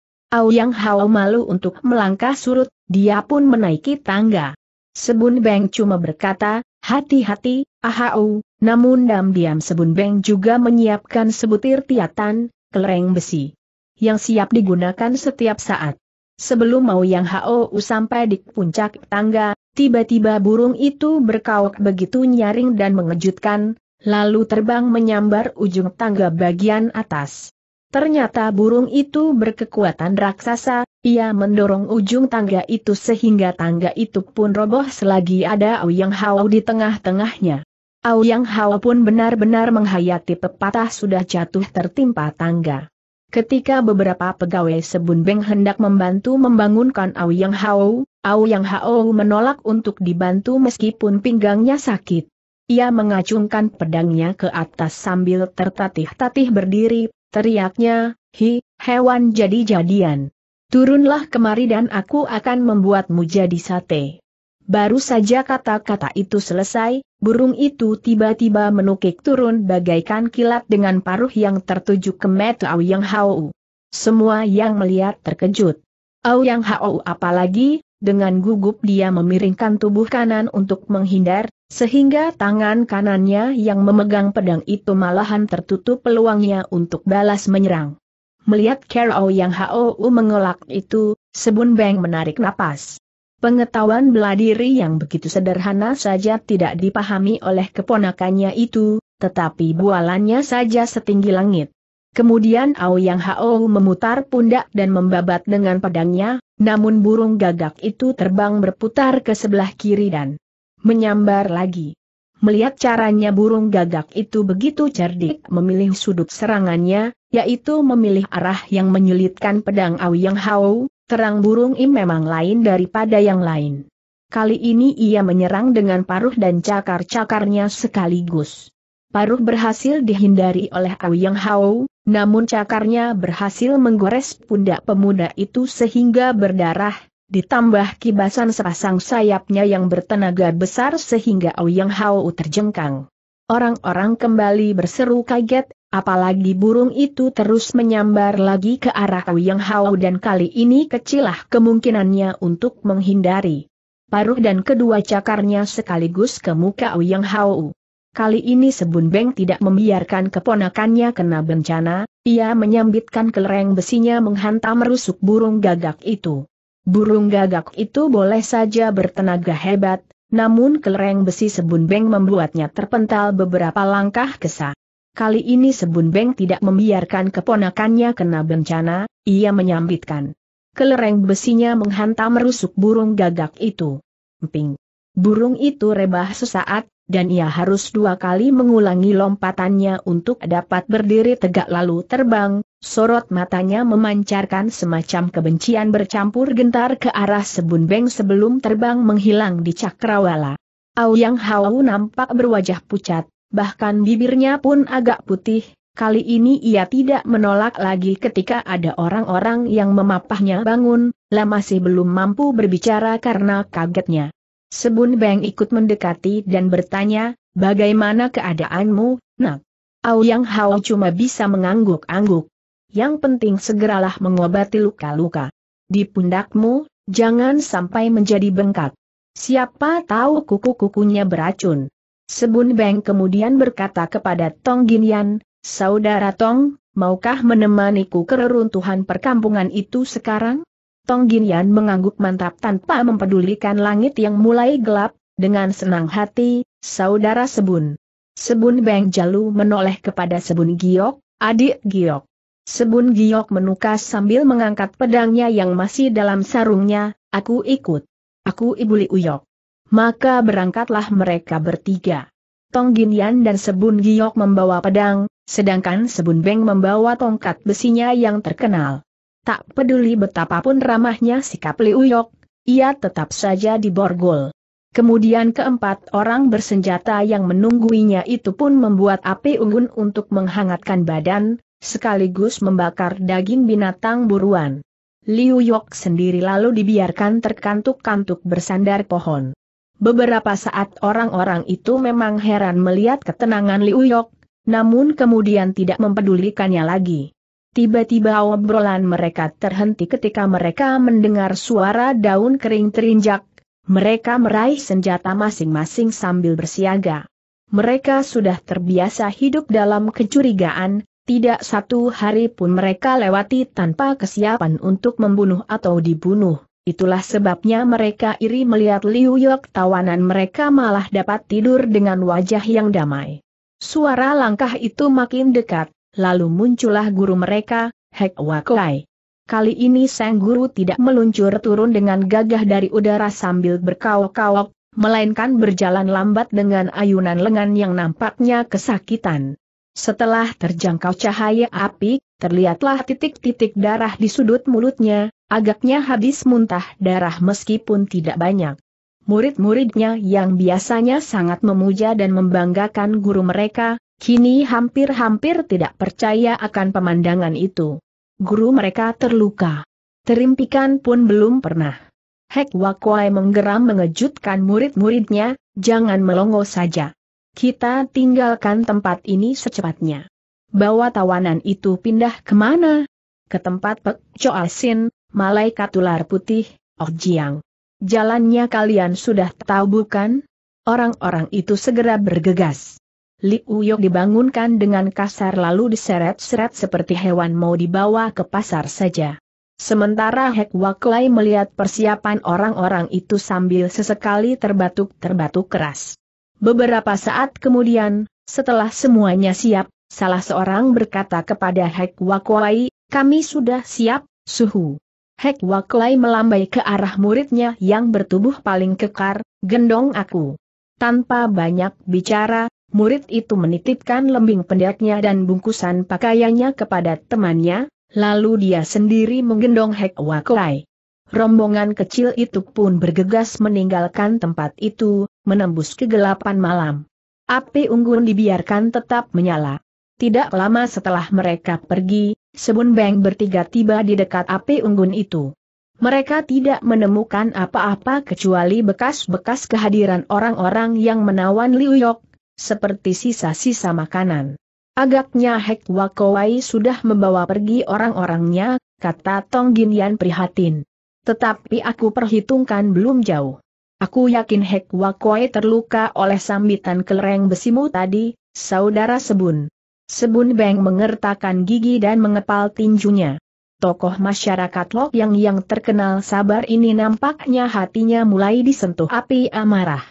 yang Hao malu untuk melangkah surut, dia pun menaiki tangga. Sebun Beng cuma berkata, hati-hati, ahau, namun diam-diam Sebun Beng juga menyiapkan sebutir tiatan, kelereng besi. Yang siap digunakan setiap saat. Sebelum mau yang HOU sampai di puncak tangga, tiba-tiba burung itu berkawak begitu nyaring dan mengejutkan, lalu terbang menyambar ujung tangga bagian atas. Ternyata burung itu berkekuatan raksasa, ia mendorong ujung tangga itu sehingga tangga itu pun roboh selagi ada Auyang Hao di tengah-tengahnya. Auyang Hao pun benar-benar menghayati pepatah sudah jatuh tertimpa tangga. Ketika beberapa pegawai Sebun Beng hendak membantu membangunkan Au Yang Hao, Au Yang Hao menolak untuk dibantu meskipun pinggangnya sakit. Ia mengacungkan pedangnya ke atas sambil tertatih-tatih berdiri, teriaknya, Hi, hewan jadi-jadian. Turunlah kemari dan aku akan membuatmu jadi sate. Baru saja kata-kata itu selesai, burung itu tiba-tiba menukik turun bagaikan kilat dengan paruh yang tertuju ke metu Au Yang Hao. Semua yang melihat terkejut. Au Yang Hao apalagi, dengan gugup dia memiringkan tubuh kanan untuk menghindar, sehingga tangan kanannya yang memegang pedang itu malahan tertutup peluangnya untuk balas menyerang. Melihat Kerao Yang Hao mengelak itu, Sebun Beng menarik napas. Pengetahuan bela diri yang begitu sederhana saja tidak dipahami oleh keponakannya itu, tetapi bualannya saja setinggi langit. Kemudian Yang Hao memutar pundak dan membabat dengan pedangnya, namun burung gagak itu terbang berputar ke sebelah kiri dan menyambar lagi. Melihat caranya burung gagak itu begitu cerdik memilih sudut serangannya, yaitu memilih arah yang menyulitkan pedang Yang Hao, Terang burung Im memang lain daripada yang lain. Kali ini ia menyerang dengan paruh dan cakar-cakarnya sekaligus. Paruh berhasil dihindari oleh Yang Hao, namun cakarnya berhasil menggores pundak pemuda itu sehingga berdarah, ditambah kibasan sepasang sayapnya yang bertenaga besar sehingga Yang Hao terjengkang. Orang-orang kembali berseru kaget, Apalagi burung itu terus menyambar lagi ke arah Wiyang Hao dan kali ini kecilah kemungkinannya untuk menghindari. Paruh dan kedua cakarnya sekaligus ke muka Wiyang Hao. Kali ini Sebun Beng tidak membiarkan keponakannya kena bencana, ia menyambitkan kelereng besinya menghantam rusuk burung gagak itu. Burung gagak itu boleh saja bertenaga hebat, namun kelereng besi Sebun Beng membuatnya terpental beberapa langkah kesah. Kali ini Sebun Beng tidak membiarkan keponakannya kena bencana, ia menyambitkan. Kelereng besinya menghantam rusuk burung gagak itu. Emping. Burung itu rebah sesaat, dan ia harus dua kali mengulangi lompatannya untuk dapat berdiri tegak lalu terbang, sorot matanya memancarkan semacam kebencian bercampur gentar ke arah Sebun Beng sebelum terbang menghilang di cakrawala. Auyang Hau nampak berwajah pucat, bahkan bibirnya pun agak putih, kali ini ia tidak menolak lagi ketika ada orang-orang yang memapahnya bangun, lah masih belum mampu berbicara karena kagetnya. Sebun Beng ikut mendekati dan bertanya, bagaimana keadaanmu, nak? yang Hao cuma bisa mengangguk-angguk. Yang penting segeralah mengobati luka-luka. Di pundakmu, jangan sampai menjadi bengkak. Siapa tahu kuku-kukunya beracun. Sebun Beng kemudian berkata kepada Tong Ginian, Saudara Tong, maukah menemaniku ke reruntuhan perkampungan itu sekarang? Tong Ginian mengangguk mantap tanpa mempedulikan langit yang mulai gelap, dengan senang hati, Saudara Sebun. Sebun Beng Jalu menoleh kepada Sebun Giok, adik Giok. Sebun Giok menukas sambil mengangkat pedangnya yang masih dalam sarungnya, aku ikut. Aku Ibuli Uyok maka berangkatlah mereka bertiga. Tong Ginian dan Sebun Giok membawa pedang, sedangkan Sebun Beng membawa tongkat besinya yang terkenal. Tak peduli betapapun ramahnya sikap Liu Yok, ia tetap saja diborgol. Kemudian keempat orang bersenjata yang menungguinya itu pun membuat api unggun untuk menghangatkan badan, sekaligus membakar daging binatang buruan. Liu Yok sendiri lalu dibiarkan terkantuk-kantuk bersandar pohon. Beberapa saat orang-orang itu memang heran melihat ketenangan Liu Yok, namun kemudian tidak mempedulikannya lagi. Tiba-tiba obrolan mereka terhenti ketika mereka mendengar suara daun kering terinjak. Mereka meraih senjata masing-masing sambil bersiaga. Mereka sudah terbiasa hidup dalam kecurigaan, tidak satu hari pun mereka lewati tanpa kesiapan untuk membunuh atau dibunuh. Itulah sebabnya mereka iri melihat Liu Yok tawanan mereka malah dapat tidur dengan wajah yang damai. Suara langkah itu makin dekat, lalu muncullah guru mereka, Hek Wakai. Kali ini sang guru tidak meluncur turun dengan gagah dari udara sambil berkaok-kaok, melainkan berjalan lambat dengan ayunan lengan yang nampaknya kesakitan. Setelah terjangkau cahaya api, terlihatlah titik-titik darah di sudut mulutnya, agaknya habis muntah darah meskipun tidak banyak. Murid-muridnya yang biasanya sangat memuja dan membanggakan guru mereka, kini hampir-hampir tidak percaya akan pemandangan itu. Guru mereka terluka. Terimpikan pun belum pernah. Hek Wakwai menggeram mengejutkan murid-muridnya, jangan melongo saja. Kita tinggalkan tempat ini secepatnya. Bawa tawanan itu pindah kemana? Ke tempat Pek Choasin, malaikat ular putih, Oh Jiang. Jalannya kalian sudah tahu bukan? Orang-orang itu segera bergegas. Li Uyok dibangunkan dengan kasar lalu diseret-seret seperti hewan mau dibawa ke pasar saja. Sementara Hek Waklai melihat persiapan orang-orang itu sambil sesekali terbatuk-terbatuk keras. Beberapa saat kemudian, setelah semuanya siap, salah seorang berkata kepada Hek Wakwai, kami sudah siap, suhu. Hek Wakwai melambai ke arah muridnya yang bertubuh paling kekar, gendong aku. Tanpa banyak bicara, murid itu menitipkan lembing pendeknya dan bungkusan pakaiannya kepada temannya, lalu dia sendiri menggendong Hek Wakwai. Rombongan kecil itu pun bergegas meninggalkan tempat itu, menembus kegelapan malam. Api unggun dibiarkan tetap menyala. Tidak lama setelah mereka pergi, Sebun Beng bertiga tiba di dekat api unggun itu. Mereka tidak menemukan apa-apa kecuali bekas-bekas kehadiran orang-orang yang menawan Liu Yok, seperti sisa-sisa makanan. Agaknya Hek Wakowai sudah membawa pergi orang-orangnya, kata Tong Ginian prihatin. Tetapi aku perhitungkan belum jauh. Aku yakin Hek Wakoy terluka oleh sambitan kelereng besimu tadi, saudara Sebun. Sebun Beng mengertakkan gigi dan mengepal tinjunya. Tokoh masyarakat Lok yang yang terkenal sabar ini nampaknya hatinya mulai disentuh api amarah.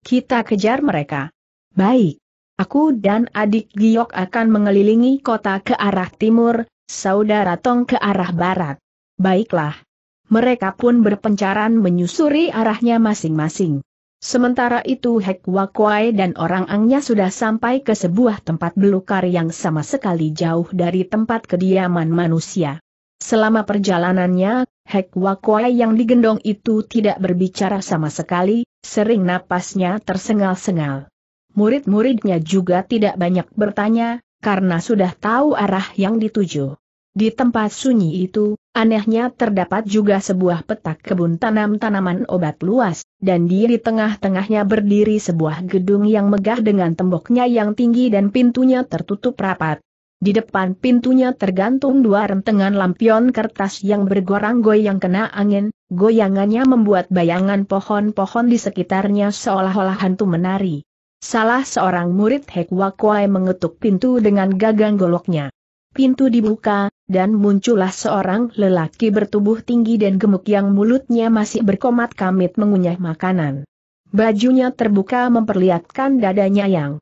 Kita kejar mereka. Baik. Aku dan adik Giok akan mengelilingi kota ke arah timur, saudara Tong ke arah barat. Baiklah mereka pun berpencaran menyusuri arahnya masing-masing. Sementara itu Hek Wakwai dan orang angnya sudah sampai ke sebuah tempat belukar yang sama sekali jauh dari tempat kediaman manusia. Selama perjalanannya, Hek Wakwai yang digendong itu tidak berbicara sama sekali, sering napasnya tersengal-sengal. Murid-muridnya juga tidak banyak bertanya, karena sudah tahu arah yang dituju. Di tempat sunyi itu, Anehnya terdapat juga sebuah petak kebun tanam-tanaman obat luas, dan di tengah-tengahnya berdiri sebuah gedung yang megah dengan temboknya yang tinggi dan pintunya tertutup rapat. Di depan pintunya tergantung dua rentengan lampion kertas yang bergorang-goyang kena angin, goyangannya membuat bayangan pohon-pohon di sekitarnya seolah-olah hantu menari. Salah seorang murid Hekwakwai mengetuk pintu dengan gagang goloknya. Pintu dibuka, dan muncullah seorang lelaki bertubuh tinggi dan gemuk yang mulutnya masih berkomat kamit mengunyah makanan. Bajunya terbuka memperlihatkan dadanya yang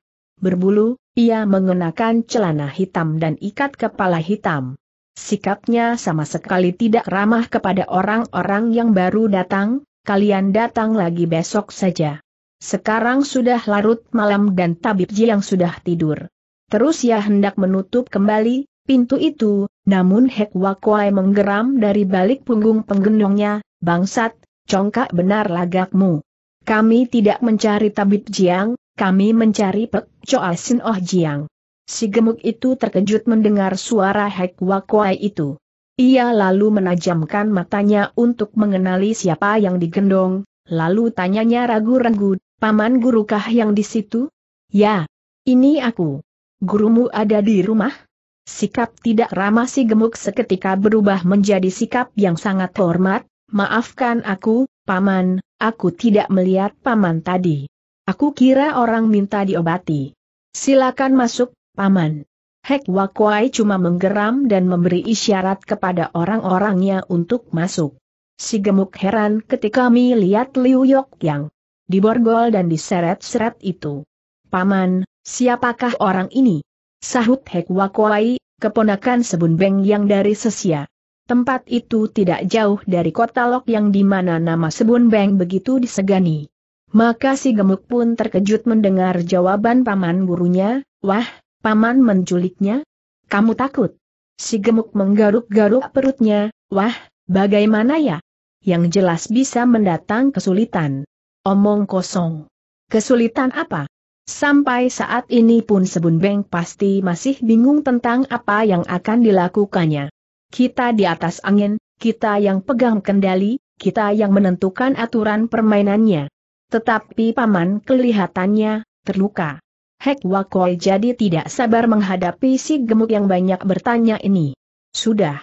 berbulu, ia mengenakan celana hitam dan ikat kepala hitam. Sikapnya sama sekali tidak ramah kepada orang-orang yang baru datang, kalian datang lagi besok saja. Sekarang sudah larut malam dan tabib Ji yang sudah tidur. Terus ia hendak menutup kembali, pintu itu, namun Hek Wakwai menggeram dari balik punggung penggendongnya, bangsat, congkak benar lagakmu. Kami tidak mencari tabib jiang, kami mencari pek Choa Sin Oh Jiang. Si gemuk itu terkejut mendengar suara Hek Wakwai itu. Ia lalu menajamkan matanya untuk mengenali siapa yang digendong, lalu tanyanya ragu-ragu, Paman gurukah yang di situ? Ya, ini aku. Gurumu ada di rumah? Sikap tidak ramah si gemuk seketika berubah menjadi sikap yang sangat hormat, maafkan aku, Paman, aku tidak melihat Paman tadi. Aku kira orang minta diobati. Silakan masuk, Paman. Hek Wakwai cuma menggeram dan memberi isyarat kepada orang-orangnya untuk masuk. Si gemuk heran ketika melihat Liu Yok yang diborgol dan diseret-seret itu. Paman, siapakah orang ini? Sahut Hek Wakwai, keponakan sebun Beng yang dari Sesia. Tempat itu tidak jauh dari kota Lok yang mana nama sebun Beng begitu disegani. Maka si gemuk pun terkejut mendengar jawaban paman gurunya, wah, paman menculiknya? Kamu takut? Si gemuk menggaruk-garuk perutnya, wah, bagaimana ya? Yang jelas bisa mendatang kesulitan. Omong kosong. Kesulitan apa? Sampai saat ini pun Sebun Beng pasti masih bingung tentang apa yang akan dilakukannya. Kita di atas angin, kita yang pegang kendali, kita yang menentukan aturan permainannya. Tetapi paman kelihatannya terluka. Hek Wakoi jadi tidak sabar menghadapi si gemuk yang banyak bertanya ini. Sudah.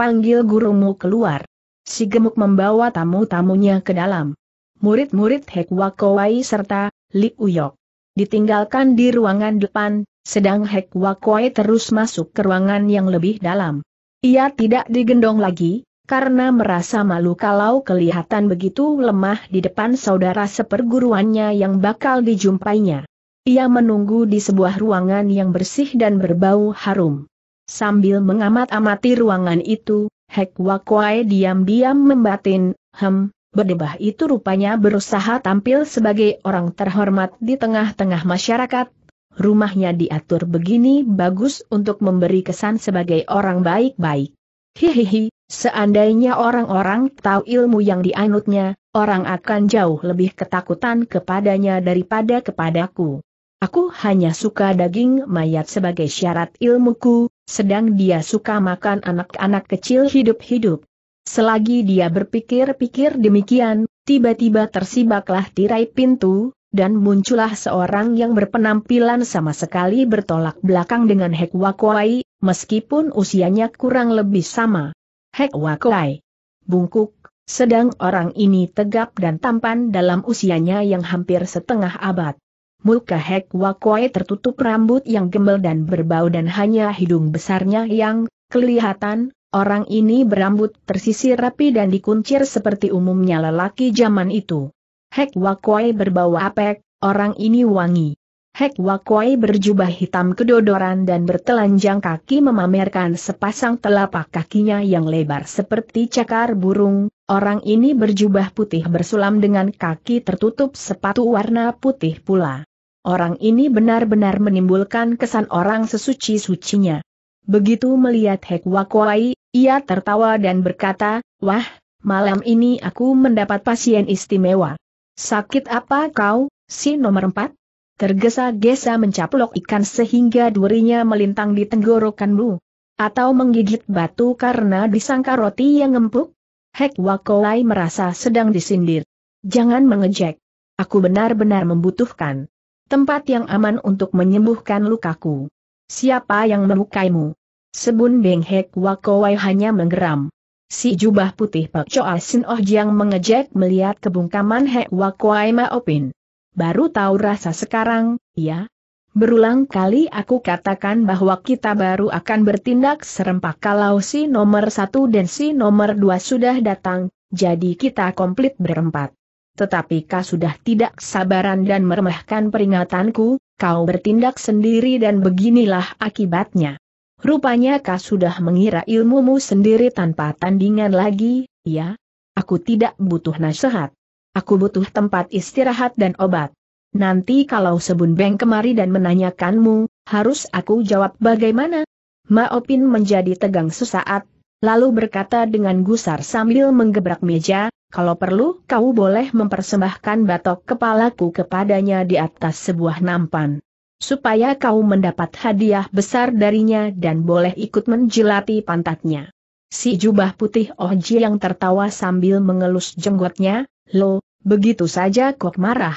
Panggil gurumu keluar. Si gemuk membawa tamu-tamunya ke dalam. Murid-murid Hek Wakoi serta Li Uyok ditinggalkan di ruangan depan, sedang Hek Wakoi terus masuk ke ruangan yang lebih dalam. Ia tidak digendong lagi, karena merasa malu kalau kelihatan begitu lemah di depan saudara seperguruannya yang bakal dijumpainya. Ia menunggu di sebuah ruangan yang bersih dan berbau harum. Sambil mengamat-amati ruangan itu, Hek Wakwai diam-diam membatin, hem, Berdebah itu rupanya berusaha tampil sebagai orang terhormat di tengah-tengah masyarakat. Rumahnya diatur begini bagus untuk memberi kesan sebagai orang baik-baik. Hihihi, seandainya orang-orang tahu ilmu yang dianutnya, orang akan jauh lebih ketakutan kepadanya daripada kepadaku. Aku hanya suka daging mayat sebagai syarat ilmuku, sedang dia suka makan anak-anak kecil hidup-hidup. Selagi dia berpikir-pikir demikian, tiba-tiba tersibaklah tirai pintu, dan muncullah seorang yang berpenampilan sama sekali bertolak belakang dengan Hek Wakwai, meskipun usianya kurang lebih sama. Hek Wakwai. Bungkuk, sedang orang ini tegap dan tampan dalam usianya yang hampir setengah abad. Muka Hek Wakoi tertutup rambut yang gembel dan berbau dan hanya hidung besarnya yang kelihatan, Orang ini berambut tersisir rapi dan dikuncir seperti umumnya lelaki zaman itu. Hek Wakwai berbau apek, orang ini wangi. Hek Wakwai berjubah hitam kedodoran dan bertelanjang kaki memamerkan sepasang telapak kakinya yang lebar seperti cakar burung, orang ini berjubah putih bersulam dengan kaki tertutup sepatu warna putih pula. Orang ini benar-benar menimbulkan kesan orang sesuci-sucinya. Begitu melihat Hek Wakwai, ia tertawa dan berkata, Wah, malam ini aku mendapat pasien istimewa. Sakit apa kau, si nomor empat? Tergesa-gesa mencaplok ikan sehingga durinya melintang di tenggorokanmu. Atau menggigit batu karena disangka roti yang empuk? Hek Wakolai merasa sedang disindir. Jangan mengejek. Aku benar-benar membutuhkan tempat yang aman untuk menyembuhkan lukaku. Siapa yang melukaimu? Beng Hek Wakowai hanya menggeram. Si jubah putih Pak Choa Sin Oh Jiang mengejek melihat kebungkaman Hek Wakowai Maopin. Baru tahu rasa sekarang, ya. Berulang kali aku katakan bahwa kita baru akan bertindak serempak kalau si nomor satu dan si nomor dua sudah datang, jadi kita komplit berempat. Tetapi kau sudah tidak sabaran dan meremehkan peringatanku, kau bertindak sendiri dan beginilah akibatnya. Rupanya kau sudah mengira ilmumu sendiri tanpa tandingan lagi, ya? Aku tidak butuh nasihat. Aku butuh tempat istirahat dan obat. Nanti kalau Sebun Beng kemari dan menanyakanmu, harus aku jawab bagaimana? Maopin menjadi tegang sesaat, lalu berkata dengan gusar sambil menggebrak meja, kalau perlu kau boleh mempersembahkan batok kepalaku kepadanya di atas sebuah nampan supaya kau mendapat hadiah besar darinya dan boleh ikut menjilati pantatnya. Si jubah putih Oh Ji yang tertawa sambil mengelus jenggotnya, lo, begitu saja kok marah.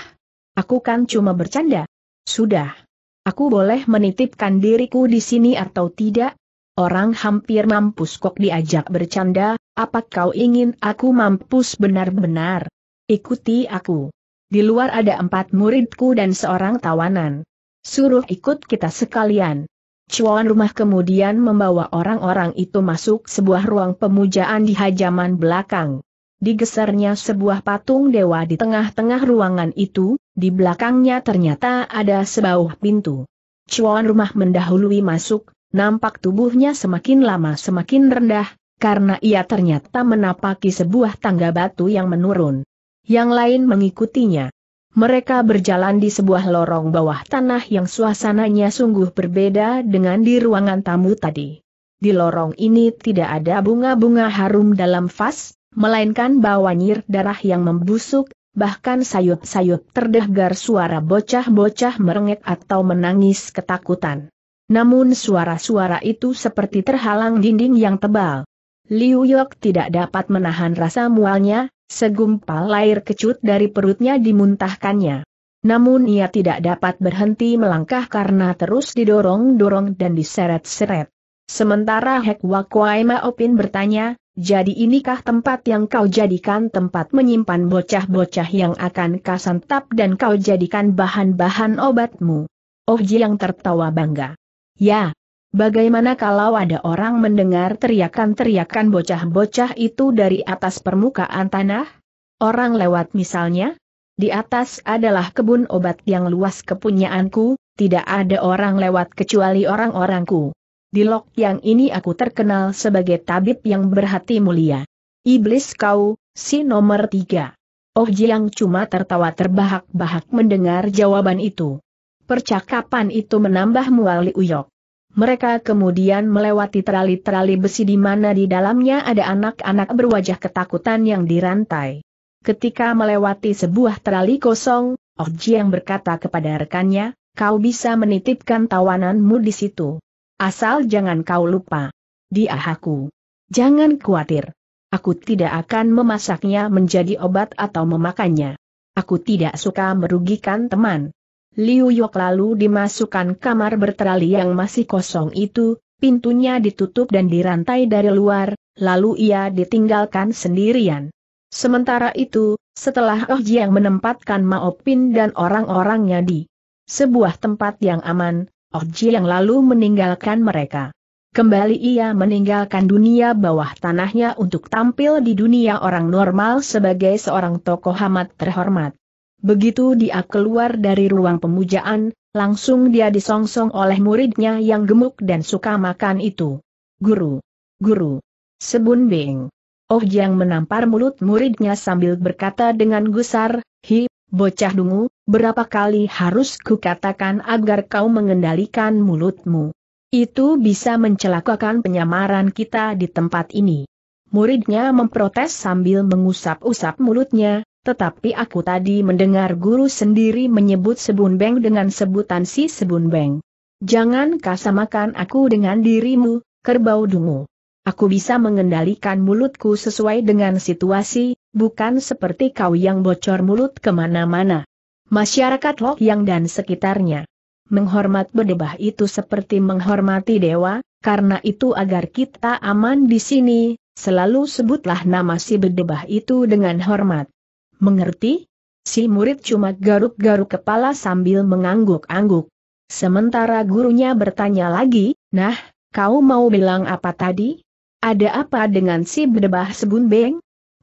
Aku kan cuma bercanda. Sudah. Aku boleh menitipkan diriku di sini atau tidak? Orang hampir mampus kok diajak bercanda, apa kau ingin aku mampus benar-benar? Ikuti aku. Di luar ada empat muridku dan seorang tawanan suruh ikut kita sekalian. Cuan rumah kemudian membawa orang-orang itu masuk sebuah ruang pemujaan di hajaman belakang. Digesernya sebuah patung dewa di tengah-tengah ruangan itu, di belakangnya ternyata ada sebuah pintu. Cuan rumah mendahului masuk, nampak tubuhnya semakin lama semakin rendah, karena ia ternyata menapaki sebuah tangga batu yang menurun. Yang lain mengikutinya mereka berjalan di sebuah lorong bawah tanah yang suasananya sungguh berbeda dengan di ruangan tamu tadi. Di lorong ini tidak ada bunga-bunga harum dalam vas, melainkan bawanyir darah yang membusuk, bahkan sayup-sayup terdengar suara bocah-bocah merengek atau menangis ketakutan. Namun suara-suara itu seperti terhalang dinding yang tebal. Liu Yok tidak dapat menahan rasa mualnya, Segumpal air kecut dari perutnya dimuntahkannya. Namun ia tidak dapat berhenti melangkah karena terus didorong-dorong dan diseret-seret. Sementara Hek Wakwai Opin bertanya, jadi inikah tempat yang kau jadikan tempat menyimpan bocah-bocah yang akan kau santap dan kau jadikan bahan-bahan obatmu? Oh Ji yang tertawa bangga. Ya, Bagaimana kalau ada orang mendengar teriakan-teriakan bocah-bocah itu dari atas permukaan tanah? Orang lewat misalnya? Di atas adalah kebun obat yang luas kepunyaanku, tidak ada orang lewat kecuali orang-orangku. Di lok yang ini aku terkenal sebagai tabib yang berhati mulia. Iblis kau, si nomor tiga. Oh Jiang cuma tertawa terbahak-bahak mendengar jawaban itu. Percakapan itu menambah muali Uyok. Mereka kemudian melewati terali-terali besi di mana di dalamnya ada anak-anak berwajah ketakutan yang dirantai. Ketika melewati sebuah terali kosong, Oh Jiang berkata kepada rekannya, kau bisa menitipkan tawananmu di situ. Asal jangan kau lupa. Dia aku. Jangan khawatir. Aku tidak akan memasaknya menjadi obat atau memakannya. Aku tidak suka merugikan teman. Liu Yok lalu dimasukkan kamar berterali yang masih kosong itu, pintunya ditutup dan dirantai dari luar, lalu ia ditinggalkan sendirian. Sementara itu, setelah Oh Jiang menempatkan Mao Pin dan orang-orangnya di sebuah tempat yang aman, Oh Jiang lalu meninggalkan mereka. Kembali ia meninggalkan dunia bawah tanahnya untuk tampil di dunia orang normal sebagai seorang tokoh amat terhormat. Begitu dia keluar dari ruang pemujaan, langsung dia disongsong oleh muridnya yang gemuk dan suka makan itu. Guru! Guru! Sebun Bing! Oh Jiang menampar mulut muridnya sambil berkata dengan gusar, Hi, bocah dungu, berapa kali harus kukatakan agar kau mengendalikan mulutmu. Itu bisa mencelakakan penyamaran kita di tempat ini. Muridnya memprotes sambil mengusap-usap mulutnya, tetapi aku tadi mendengar guru sendiri menyebut sebun beng dengan sebutan si sebun beng. Jangan kasamakan aku dengan dirimu, kerbau dungu. Aku bisa mengendalikan mulutku sesuai dengan situasi, bukan seperti kau yang bocor mulut kemana-mana. Masyarakat Lok Yang dan sekitarnya. Menghormat bedebah itu seperti menghormati dewa, karena itu agar kita aman di sini, selalu sebutlah nama si berdebah itu dengan hormat. Mengerti? Si murid cuma garuk-garuk kepala sambil mengangguk-angguk. Sementara gurunya bertanya lagi, nah, kau mau bilang apa tadi? Ada apa dengan si bedebah beng?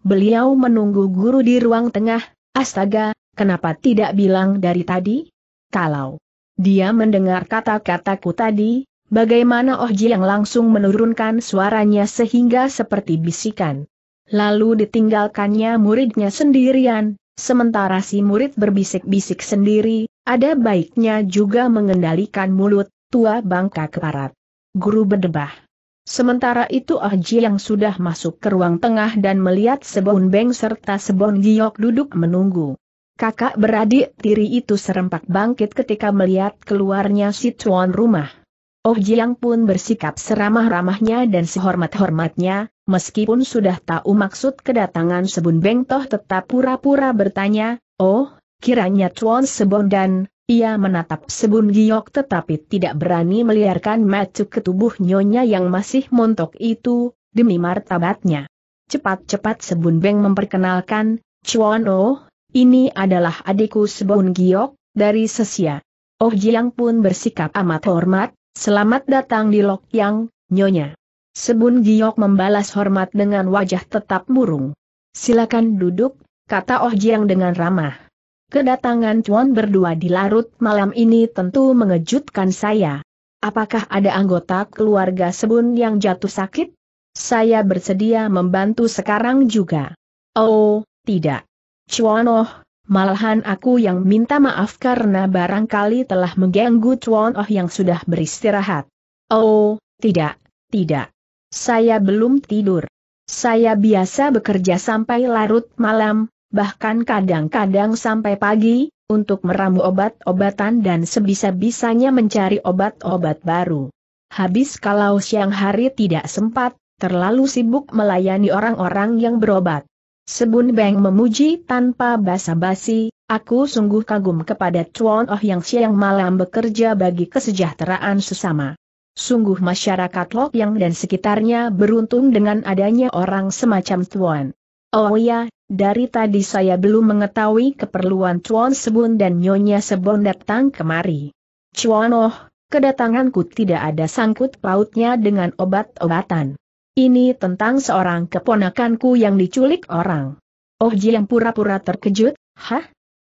Beliau menunggu guru di ruang tengah, astaga, kenapa tidak bilang dari tadi? Kalau dia mendengar kata-kataku tadi, bagaimana Oh Ji yang langsung menurunkan suaranya sehingga seperti bisikan. Lalu ditinggalkannya muridnya sendirian, sementara si murid berbisik-bisik sendiri, ada baiknya juga mengendalikan mulut, tua bangka keparat. Guru berdebah. Sementara itu Ah Ji yang sudah masuk ke ruang tengah dan melihat Sebon Beng serta Sebon Giok duduk menunggu. Kakak beradik tiri itu serempak bangkit ketika melihat keluarnya si tuan rumah. Oh Jiang pun bersikap seramah-ramahnya dan sehormat-hormatnya, Meskipun sudah tahu maksud kedatangan Sebun Beng Toh tetap pura-pura bertanya, oh, kiranya Chuan Sebon dan, ia menatap Sebun Giok tetapi tidak berani meliarkan matu ke tubuh nyonya yang masih montok itu, demi martabatnya. Cepat-cepat Sebun Beng memperkenalkan, Chuan Oh, ini adalah adikku Sebun Giok, dari Sesia. Oh Jiang pun bersikap amat hormat, selamat datang di Lok Yang, Nyonya. Sebun Giok membalas hormat dengan wajah tetap murung. Silakan duduk, kata Oh Jiang dengan ramah. Kedatangan Chuan berdua di larut malam ini tentu mengejutkan saya. Apakah ada anggota keluarga Sebun yang jatuh sakit? Saya bersedia membantu sekarang juga. Oh, tidak. Chuan Oh, malahan aku yang minta maaf karena barangkali telah mengganggu Chuan Oh yang sudah beristirahat. Oh, tidak, tidak. Saya belum tidur. Saya biasa bekerja sampai larut malam, bahkan kadang-kadang sampai pagi, untuk meramu obat-obatan dan sebisa-bisanya mencari obat-obat baru. Habis kalau siang hari tidak sempat, terlalu sibuk melayani orang-orang yang berobat. Sebun Beng memuji tanpa basa-basi, aku sungguh kagum kepada Chuan Oh yang siang malam bekerja bagi kesejahteraan sesama. Sungguh masyarakat Lok Yang dan sekitarnya beruntung dengan adanya orang semacam Tuan. Oh ya, dari tadi saya belum mengetahui keperluan Tuan Sebun dan Nyonya Sebon datang kemari. Tuan oh, kedatanganku tidak ada sangkut pautnya dengan obat-obatan. Ini tentang seorang keponakanku yang diculik orang. Oh Ji yang pura-pura terkejut, hah?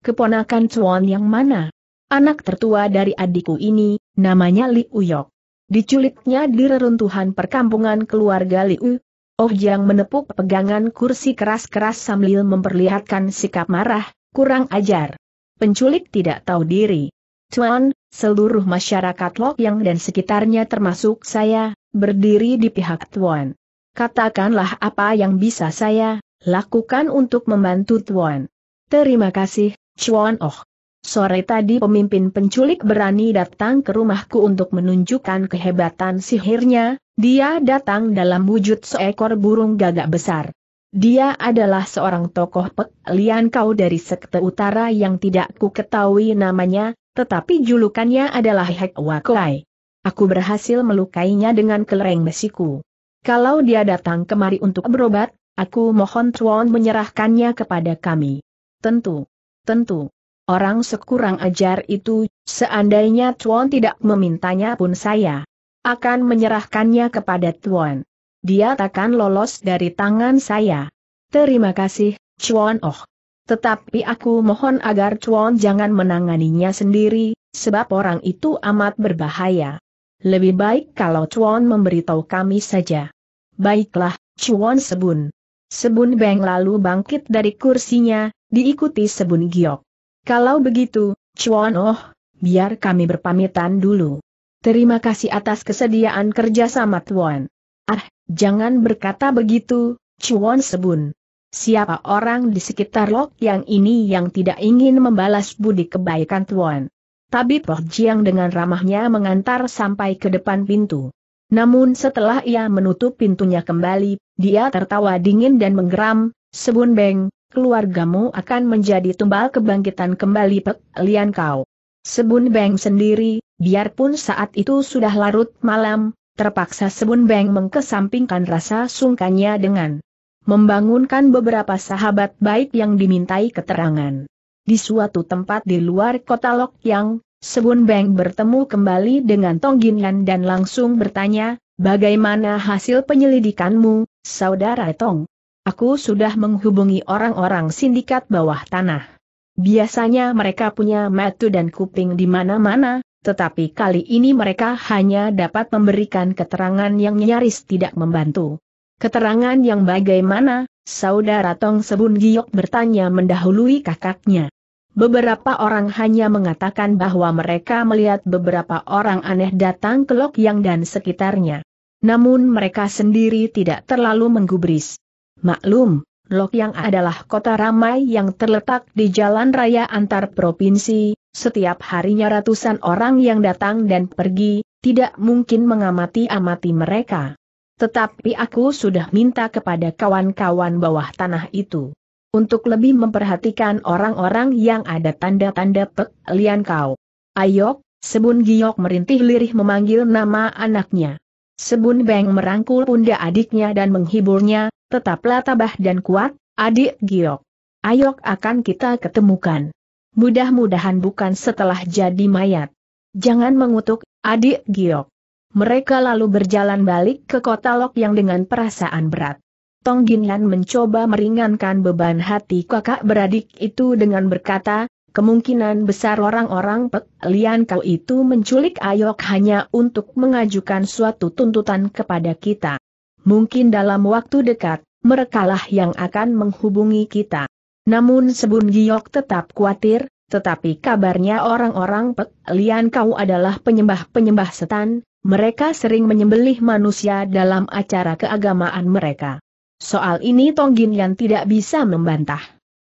Keponakan Cuan yang mana? Anak tertua dari adikku ini, namanya Li Uyok diculiknya di reruntuhan perkampungan keluarga Liu. Oh Jiang menepuk pegangan kursi keras-keras sambil memperlihatkan sikap marah, kurang ajar. Penculik tidak tahu diri. Tuan, seluruh masyarakat Lok Yang dan sekitarnya termasuk saya, berdiri di pihak Tuan. Katakanlah apa yang bisa saya lakukan untuk membantu Tuan. Terima kasih, Chuan Oh. Sore tadi pemimpin penculik berani datang ke rumahku untuk menunjukkan kehebatan sihirnya, dia datang dalam wujud seekor burung gagak besar. Dia adalah seorang tokoh Pek Kau dari Sekte Utara yang tidak ku ketahui namanya, tetapi julukannya adalah Hek Wakai. Aku berhasil melukainya dengan kelereng besiku. Kalau dia datang kemari untuk berobat, aku mohon Tuan menyerahkannya kepada kami. Tentu. Tentu. Orang sekurang ajar itu, seandainya Tuan tidak memintanya pun saya akan menyerahkannya kepada Tuan. Dia takkan lolos dari tangan saya. Terima kasih, Chuan Oh. Tetapi aku mohon agar Chuan jangan menanganinya sendiri, sebab orang itu amat berbahaya. Lebih baik kalau Chuan memberitahu kami saja. Baiklah, Chuan Sebun. Sebun Beng lalu bangkit dari kursinya, diikuti Sebun Giok. Kalau begitu, Chuan Oh, biar kami berpamitan dulu. Terima kasih atas kesediaan kerjasama Tuan. Ah, jangan berkata begitu, Chuan Sebun. Siapa orang di sekitar Lok yang ini yang tidak ingin membalas budi kebaikan Tuan? Tapi Poh Jiang dengan ramahnya mengantar sampai ke depan pintu. Namun setelah ia menutup pintunya kembali, dia tertawa dingin dan menggeram, Sebun Beng, keluargamu akan menjadi tumbal kebangkitan kembali Pek Lian Kau. Sebun Beng sendiri, biarpun saat itu sudah larut malam, terpaksa Sebun Beng mengkesampingkan rasa sungkanya dengan membangunkan beberapa sahabat baik yang dimintai keterangan. Di suatu tempat di luar kota Lok Yang, Sebun Beng bertemu kembali dengan Tong Ginlan dan langsung bertanya, bagaimana hasil penyelidikanmu, Saudara Tong? Aku sudah menghubungi orang-orang sindikat bawah tanah. Biasanya mereka punya metu dan kuping di mana-mana, tetapi kali ini mereka hanya dapat memberikan keterangan yang nyaris tidak membantu. Keterangan yang bagaimana, saudara Tong Sebun Giok bertanya mendahului kakaknya. Beberapa orang hanya mengatakan bahwa mereka melihat beberapa orang aneh datang ke Lok Yang dan sekitarnya. Namun mereka sendiri tidak terlalu menggubris. Maklum, Lok yang adalah kota ramai yang terletak di jalan raya antar provinsi, setiap harinya ratusan orang yang datang dan pergi, tidak mungkin mengamati-amati mereka. Tetapi aku sudah minta kepada kawan-kawan bawah tanah itu. Untuk lebih memperhatikan orang-orang yang ada tanda-tanda pelian kau. Ayok, Sebun Giok merintih lirih memanggil nama anaknya. Sebun Beng merangkul pundak adiknya dan menghiburnya, Tetaplah tabah dan kuat, adik Giok. Ayok akan kita ketemukan. Mudah-mudahan bukan setelah jadi mayat. Jangan mengutuk, adik Giok. Mereka lalu berjalan balik ke kota Lok yang dengan perasaan berat. Tong Ginlan mencoba meringankan beban hati kakak beradik itu dengan berkata, kemungkinan besar orang-orang Pek Lian kau itu menculik Ayok hanya untuk mengajukan suatu tuntutan kepada kita. Mungkin dalam waktu dekat, merekalah yang akan menghubungi kita. Namun Sebun Giok tetap khawatir, tetapi kabarnya orang-orang Pek Lian Kau adalah penyembah-penyembah setan, mereka sering menyembelih manusia dalam acara keagamaan mereka. Soal ini Gin yang tidak bisa membantah.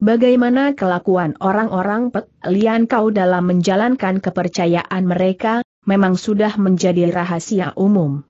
Bagaimana kelakuan orang-orang Pek Lian Kau dalam menjalankan kepercayaan mereka, memang sudah menjadi rahasia umum.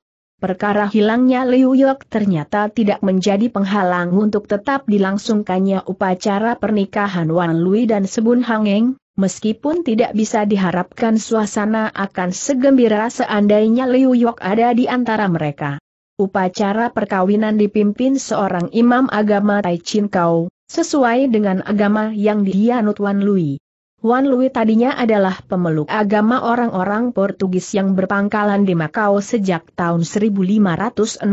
Perkara hilangnya Liu Yok ternyata tidak menjadi penghalang untuk tetap dilangsungkannya upacara pernikahan Wan Lui dan Sebun Hangeng, meskipun tidak bisa diharapkan suasana akan segembira seandainya Liu Yok ada di antara mereka. Upacara perkawinan dipimpin seorang imam agama Tai Chin Kau, sesuai dengan agama yang dianut Wan Lui. Wan Lui tadinya adalah pemeluk agama orang-orang Portugis yang berpangkalan di Makau sejak tahun 1516.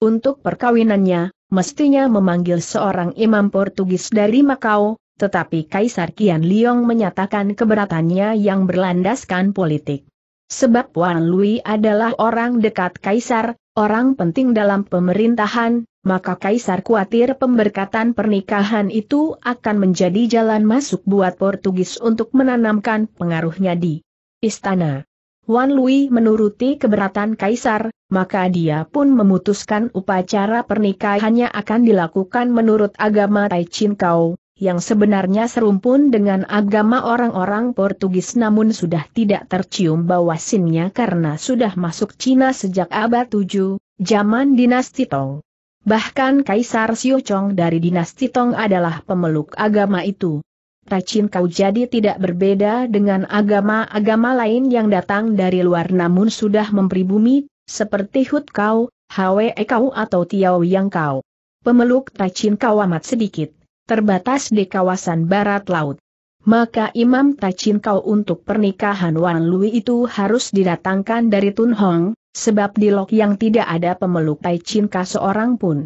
Untuk perkawinannya, mestinya memanggil seorang imam Portugis dari Makau, tetapi Kaisar Kian Liong menyatakan keberatannya yang berlandaskan politik. Sebab Wan Lui adalah orang dekat Kaisar, orang penting dalam pemerintahan, maka Kaisar khawatir pemberkatan pernikahan itu akan menjadi jalan masuk buat Portugis untuk menanamkan pengaruhnya di istana. Wan Lui menuruti keberatan Kaisar, maka dia pun memutuskan upacara pernikahannya akan dilakukan menurut agama Tai Chin Kau, yang sebenarnya serumpun dengan agama orang-orang Portugis namun sudah tidak tercium bau sinnya karena sudah masuk Cina sejak abad 7, zaman dinasti Tong. Bahkan Kaisar Chong dari dinasti Tong adalah pemeluk agama itu. Tachin kau jadi tidak berbeda dengan agama-agama lain yang datang dari luar namun sudah mempribumi, seperti Hut kau, Hwe kau atau Tiao yang kau. Pemeluk Tachin kau amat sedikit, terbatas di kawasan barat laut. Maka Imam Tachin kau untuk pernikahan Wan Lui itu harus didatangkan dari Tun Hong, Sebab di Lok yang tidak ada pemeluk Tai kaso orang seorang pun.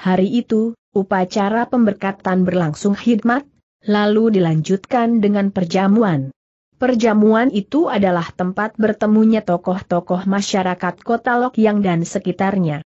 Hari itu, upacara pemberkatan berlangsung khidmat, lalu dilanjutkan dengan perjamuan. Perjamuan itu adalah tempat bertemunya tokoh-tokoh masyarakat kota Lok Yang dan sekitarnya.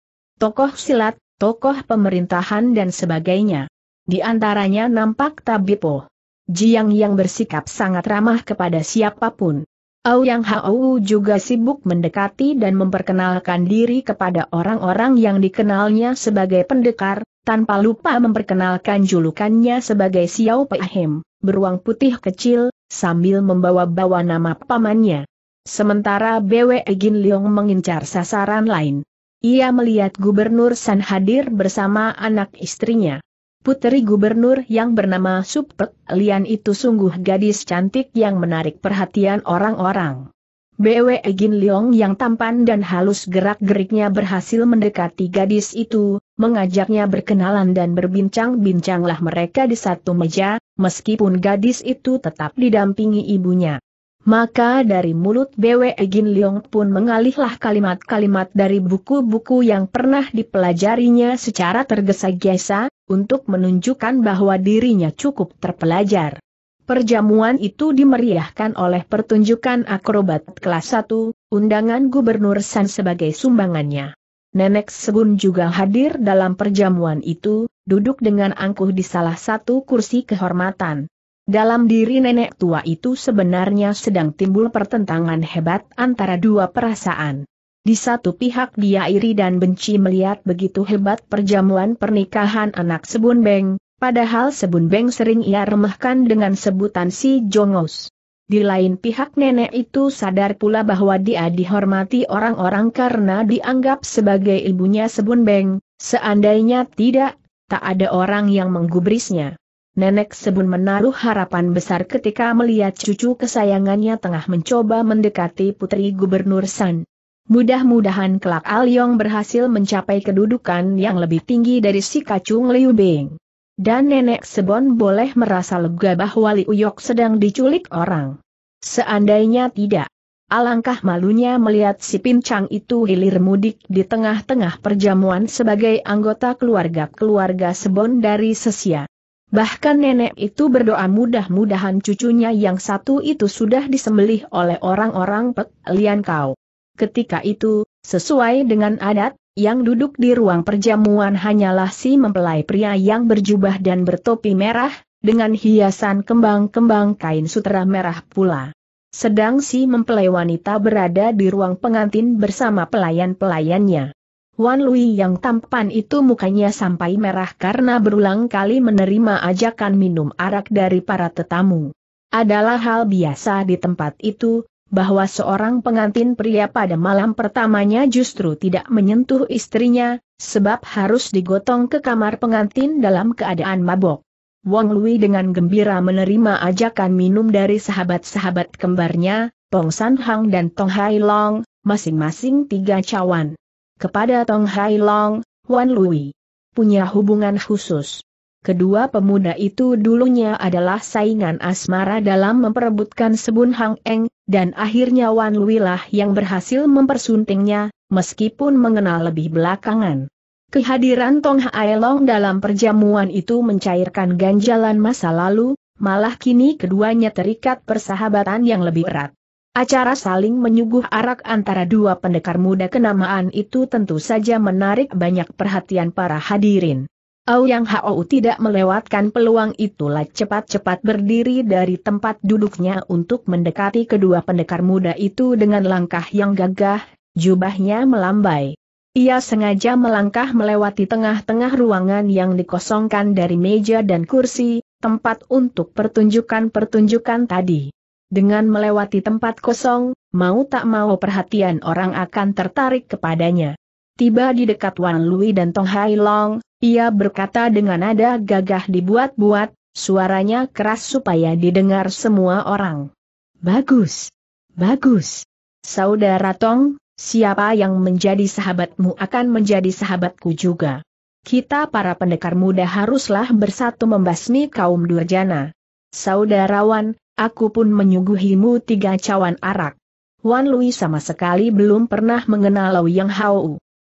Tokoh silat, tokoh pemerintahan dan sebagainya. Di antaranya nampak Tabipo. Jiang yang bersikap sangat ramah kepada siapapun. Yang Hao juga sibuk mendekati dan memperkenalkan diri kepada orang-orang yang dikenalnya sebagai pendekar, tanpa lupa memperkenalkan julukannya sebagai Xiao Peihim, beruang putih kecil, sambil membawa-bawa nama pamannya. Sementara BW Egin Leong mengincar sasaran lain. Ia melihat Gubernur San hadir bersama anak istrinya. Puteri gubernur yang bernama Supek Lian itu sungguh gadis cantik yang menarik perhatian orang-orang. BW Egin Leong yang tampan dan halus gerak-geriknya berhasil mendekati gadis itu, mengajaknya berkenalan dan berbincang-bincanglah mereka di satu meja, meskipun gadis itu tetap didampingi ibunya. Maka dari mulut BW Egin Leong pun mengalihlah kalimat-kalimat dari buku-buku yang pernah dipelajarinya secara tergesa-gesa, untuk menunjukkan bahwa dirinya cukup terpelajar. Perjamuan itu dimeriahkan oleh pertunjukan akrobat kelas 1, undangan Gubernur San sebagai sumbangannya. Nenek Sebun juga hadir dalam perjamuan itu, duduk dengan angkuh di salah satu kursi kehormatan. Dalam diri nenek tua itu sebenarnya sedang timbul pertentangan hebat antara dua perasaan. Di satu pihak dia iri dan benci melihat begitu hebat perjamuan pernikahan anak Sebun Beng, padahal Sebun Beng sering ia remehkan dengan sebutan si Jongos. Di lain pihak nenek itu sadar pula bahwa dia dihormati orang-orang karena dianggap sebagai ibunya Sebun Beng, seandainya tidak, tak ada orang yang menggubrisnya. Nenek Sebun menaruh harapan besar ketika melihat cucu kesayangannya tengah mencoba mendekati putri gubernur San. Mudah-mudahan kelak Al Yong berhasil mencapai kedudukan yang lebih tinggi dari si kacung Liu Bing. Dan Nenek Sebon boleh merasa lega bahwa Liu Yok sedang diculik orang. Seandainya tidak, Alangkah malunya melihat si pincang itu hilir mudik di tengah-tengah perjamuan sebagai anggota keluarga-keluarga Sebon dari Sesia. Bahkan nenek itu berdoa mudah-mudahan cucunya yang satu itu sudah disembelih oleh orang-orang Pek Lian Kau. Ketika itu, sesuai dengan adat, yang duduk di ruang perjamuan hanyalah si mempelai pria yang berjubah dan bertopi merah, dengan hiasan kembang-kembang kain sutera merah pula. Sedang si mempelai wanita berada di ruang pengantin bersama pelayan-pelayannya. Wan Lui yang tampan itu mukanya sampai merah karena berulang kali menerima ajakan minum arak dari para tetamu. Adalah hal biasa di tempat itu, bahwa seorang pengantin pria pada malam pertamanya justru tidak menyentuh istrinya, sebab harus digotong ke kamar pengantin dalam keadaan mabok. Wang Lui dengan gembira menerima ajakan minum dari sahabat-sahabat kembarnya, Pong San Hang dan Tong Hai Long, masing-masing tiga cawan kepada Tong Hai Long, Wan Lui. Punya hubungan khusus. Kedua pemuda itu dulunya adalah saingan asmara dalam memperebutkan Sebun Hang Eng, dan akhirnya Wan Lui lah yang berhasil mempersuntingnya, meskipun mengenal lebih belakangan. Kehadiran Tong Hai Long dalam perjamuan itu mencairkan ganjalan masa lalu, malah kini keduanya terikat persahabatan yang lebih erat. Acara saling menyuguh arak antara dua pendekar muda kenamaan itu tentu saja menarik banyak perhatian para hadirin. yang Hao tidak melewatkan peluang itulah cepat-cepat berdiri dari tempat duduknya untuk mendekati kedua pendekar muda itu dengan langkah yang gagah, jubahnya melambai. Ia sengaja melangkah melewati tengah-tengah ruangan yang dikosongkan dari meja dan kursi, tempat untuk pertunjukan-pertunjukan tadi. Dengan melewati tempat kosong, mau tak mau perhatian orang akan tertarik kepadanya. Tiba di dekat Wan Lui dan Tong Hai Long, ia berkata dengan nada gagah dibuat-buat, suaranya keras supaya didengar semua orang. Bagus! Bagus! Saudara Tong, siapa yang menjadi sahabatmu akan menjadi sahabatku juga. Kita para pendekar muda haruslah bersatu membasmi kaum durjana. Saudarawan, Aku pun menyuguhimu tiga cawan arak. Wan Lui sama sekali belum pernah mengenal Lau Yang Hao.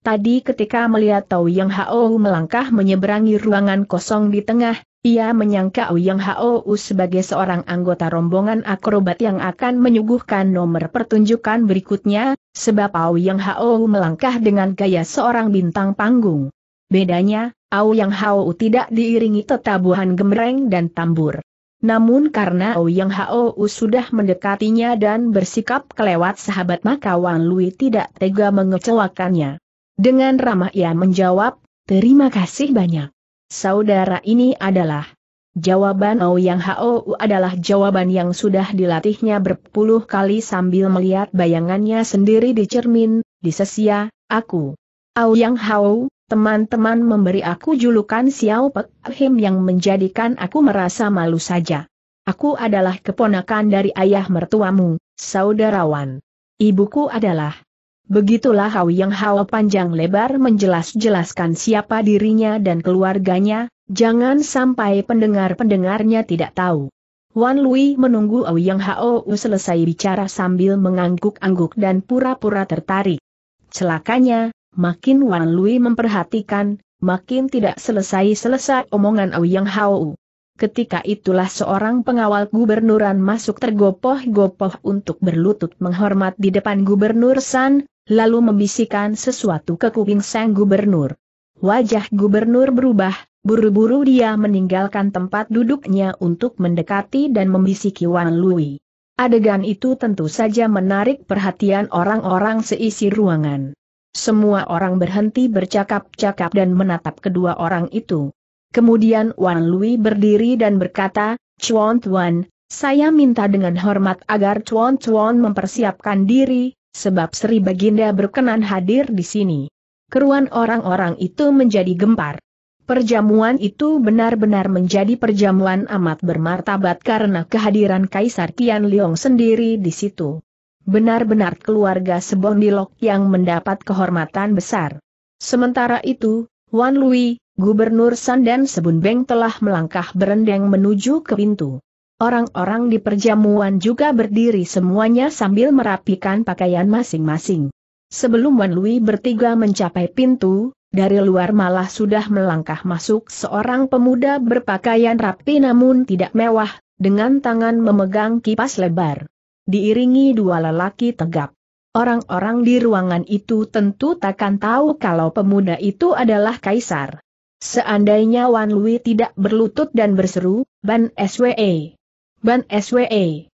Tadi ketika melihat Tau Yang Hao melangkah menyeberangi ruangan kosong di tengah, ia menyangka Au Yang Hao sebagai seorang anggota rombongan akrobat yang akan menyuguhkan nomor pertunjukan berikutnya, sebab Au Yang Hao melangkah dengan gaya seorang bintang panggung. Bedanya, Au Yang Hao tidak diiringi tetabuhan gemereng dan tambur. Namun karena Ouyang Hou sudah mendekatinya dan bersikap kelewat sahabat maka Wang Lui tidak tega mengecewakannya. Dengan ramah ia menjawab, terima kasih banyak. Saudara ini adalah. Jawaban Ouyang Hou adalah jawaban yang sudah dilatihnya berpuluh kali sambil melihat bayangannya sendiri di cermin, di sesia, aku. Ouyang Hou, teman-teman memberi aku julukan Xiao Pek Him yang menjadikan aku merasa malu saja. Aku adalah keponakan dari ayah mertuamu, saudarawan. Ibuku adalah. Begitulah Hao Yang Hao panjang lebar menjelas-jelaskan siapa dirinya dan keluarganya, jangan sampai pendengar-pendengarnya tidak tahu. Wan Lui menunggu Hao Yang Hao selesai bicara sambil mengangguk-angguk dan pura-pura tertarik. Celakanya, makin Wan Lui memperhatikan, makin tidak selesai-selesai omongan Ouyang Hao. Ketika itulah seorang pengawal gubernuran masuk tergopoh-gopoh untuk berlutut menghormat di depan gubernur San, lalu membisikkan sesuatu ke kuping sang gubernur. Wajah gubernur berubah, buru-buru dia meninggalkan tempat duduknya untuk mendekati dan membisiki Wan Lui. Adegan itu tentu saja menarik perhatian orang-orang seisi ruangan. Semua orang berhenti bercakap-cakap dan menatap kedua orang itu. Kemudian Wan Lui berdiri dan berkata, Chuan Tuan, saya minta dengan hormat agar Chuan Chuan mempersiapkan diri, sebab Sri Baginda berkenan hadir di sini. Keruan orang-orang itu menjadi gempar. Perjamuan itu benar-benar menjadi perjamuan amat bermartabat karena kehadiran Kaisar Kian Liong sendiri di situ benar-benar keluarga Sebondilok yang mendapat kehormatan besar. Sementara itu, Wan Lui, Gubernur dan Sebun Beng telah melangkah berendang menuju ke pintu. Orang-orang di perjamuan juga berdiri semuanya sambil merapikan pakaian masing-masing. Sebelum Wan Lui bertiga mencapai pintu, dari luar malah sudah melangkah masuk seorang pemuda berpakaian rapi namun tidak mewah, dengan tangan memegang kipas lebar diiringi dua lelaki tegap. Orang-orang di ruangan itu tentu takkan tahu kalau pemuda itu adalah kaisar. Seandainya Wan Lui tidak berlutut dan berseru, Ban SWE! Ban SWE!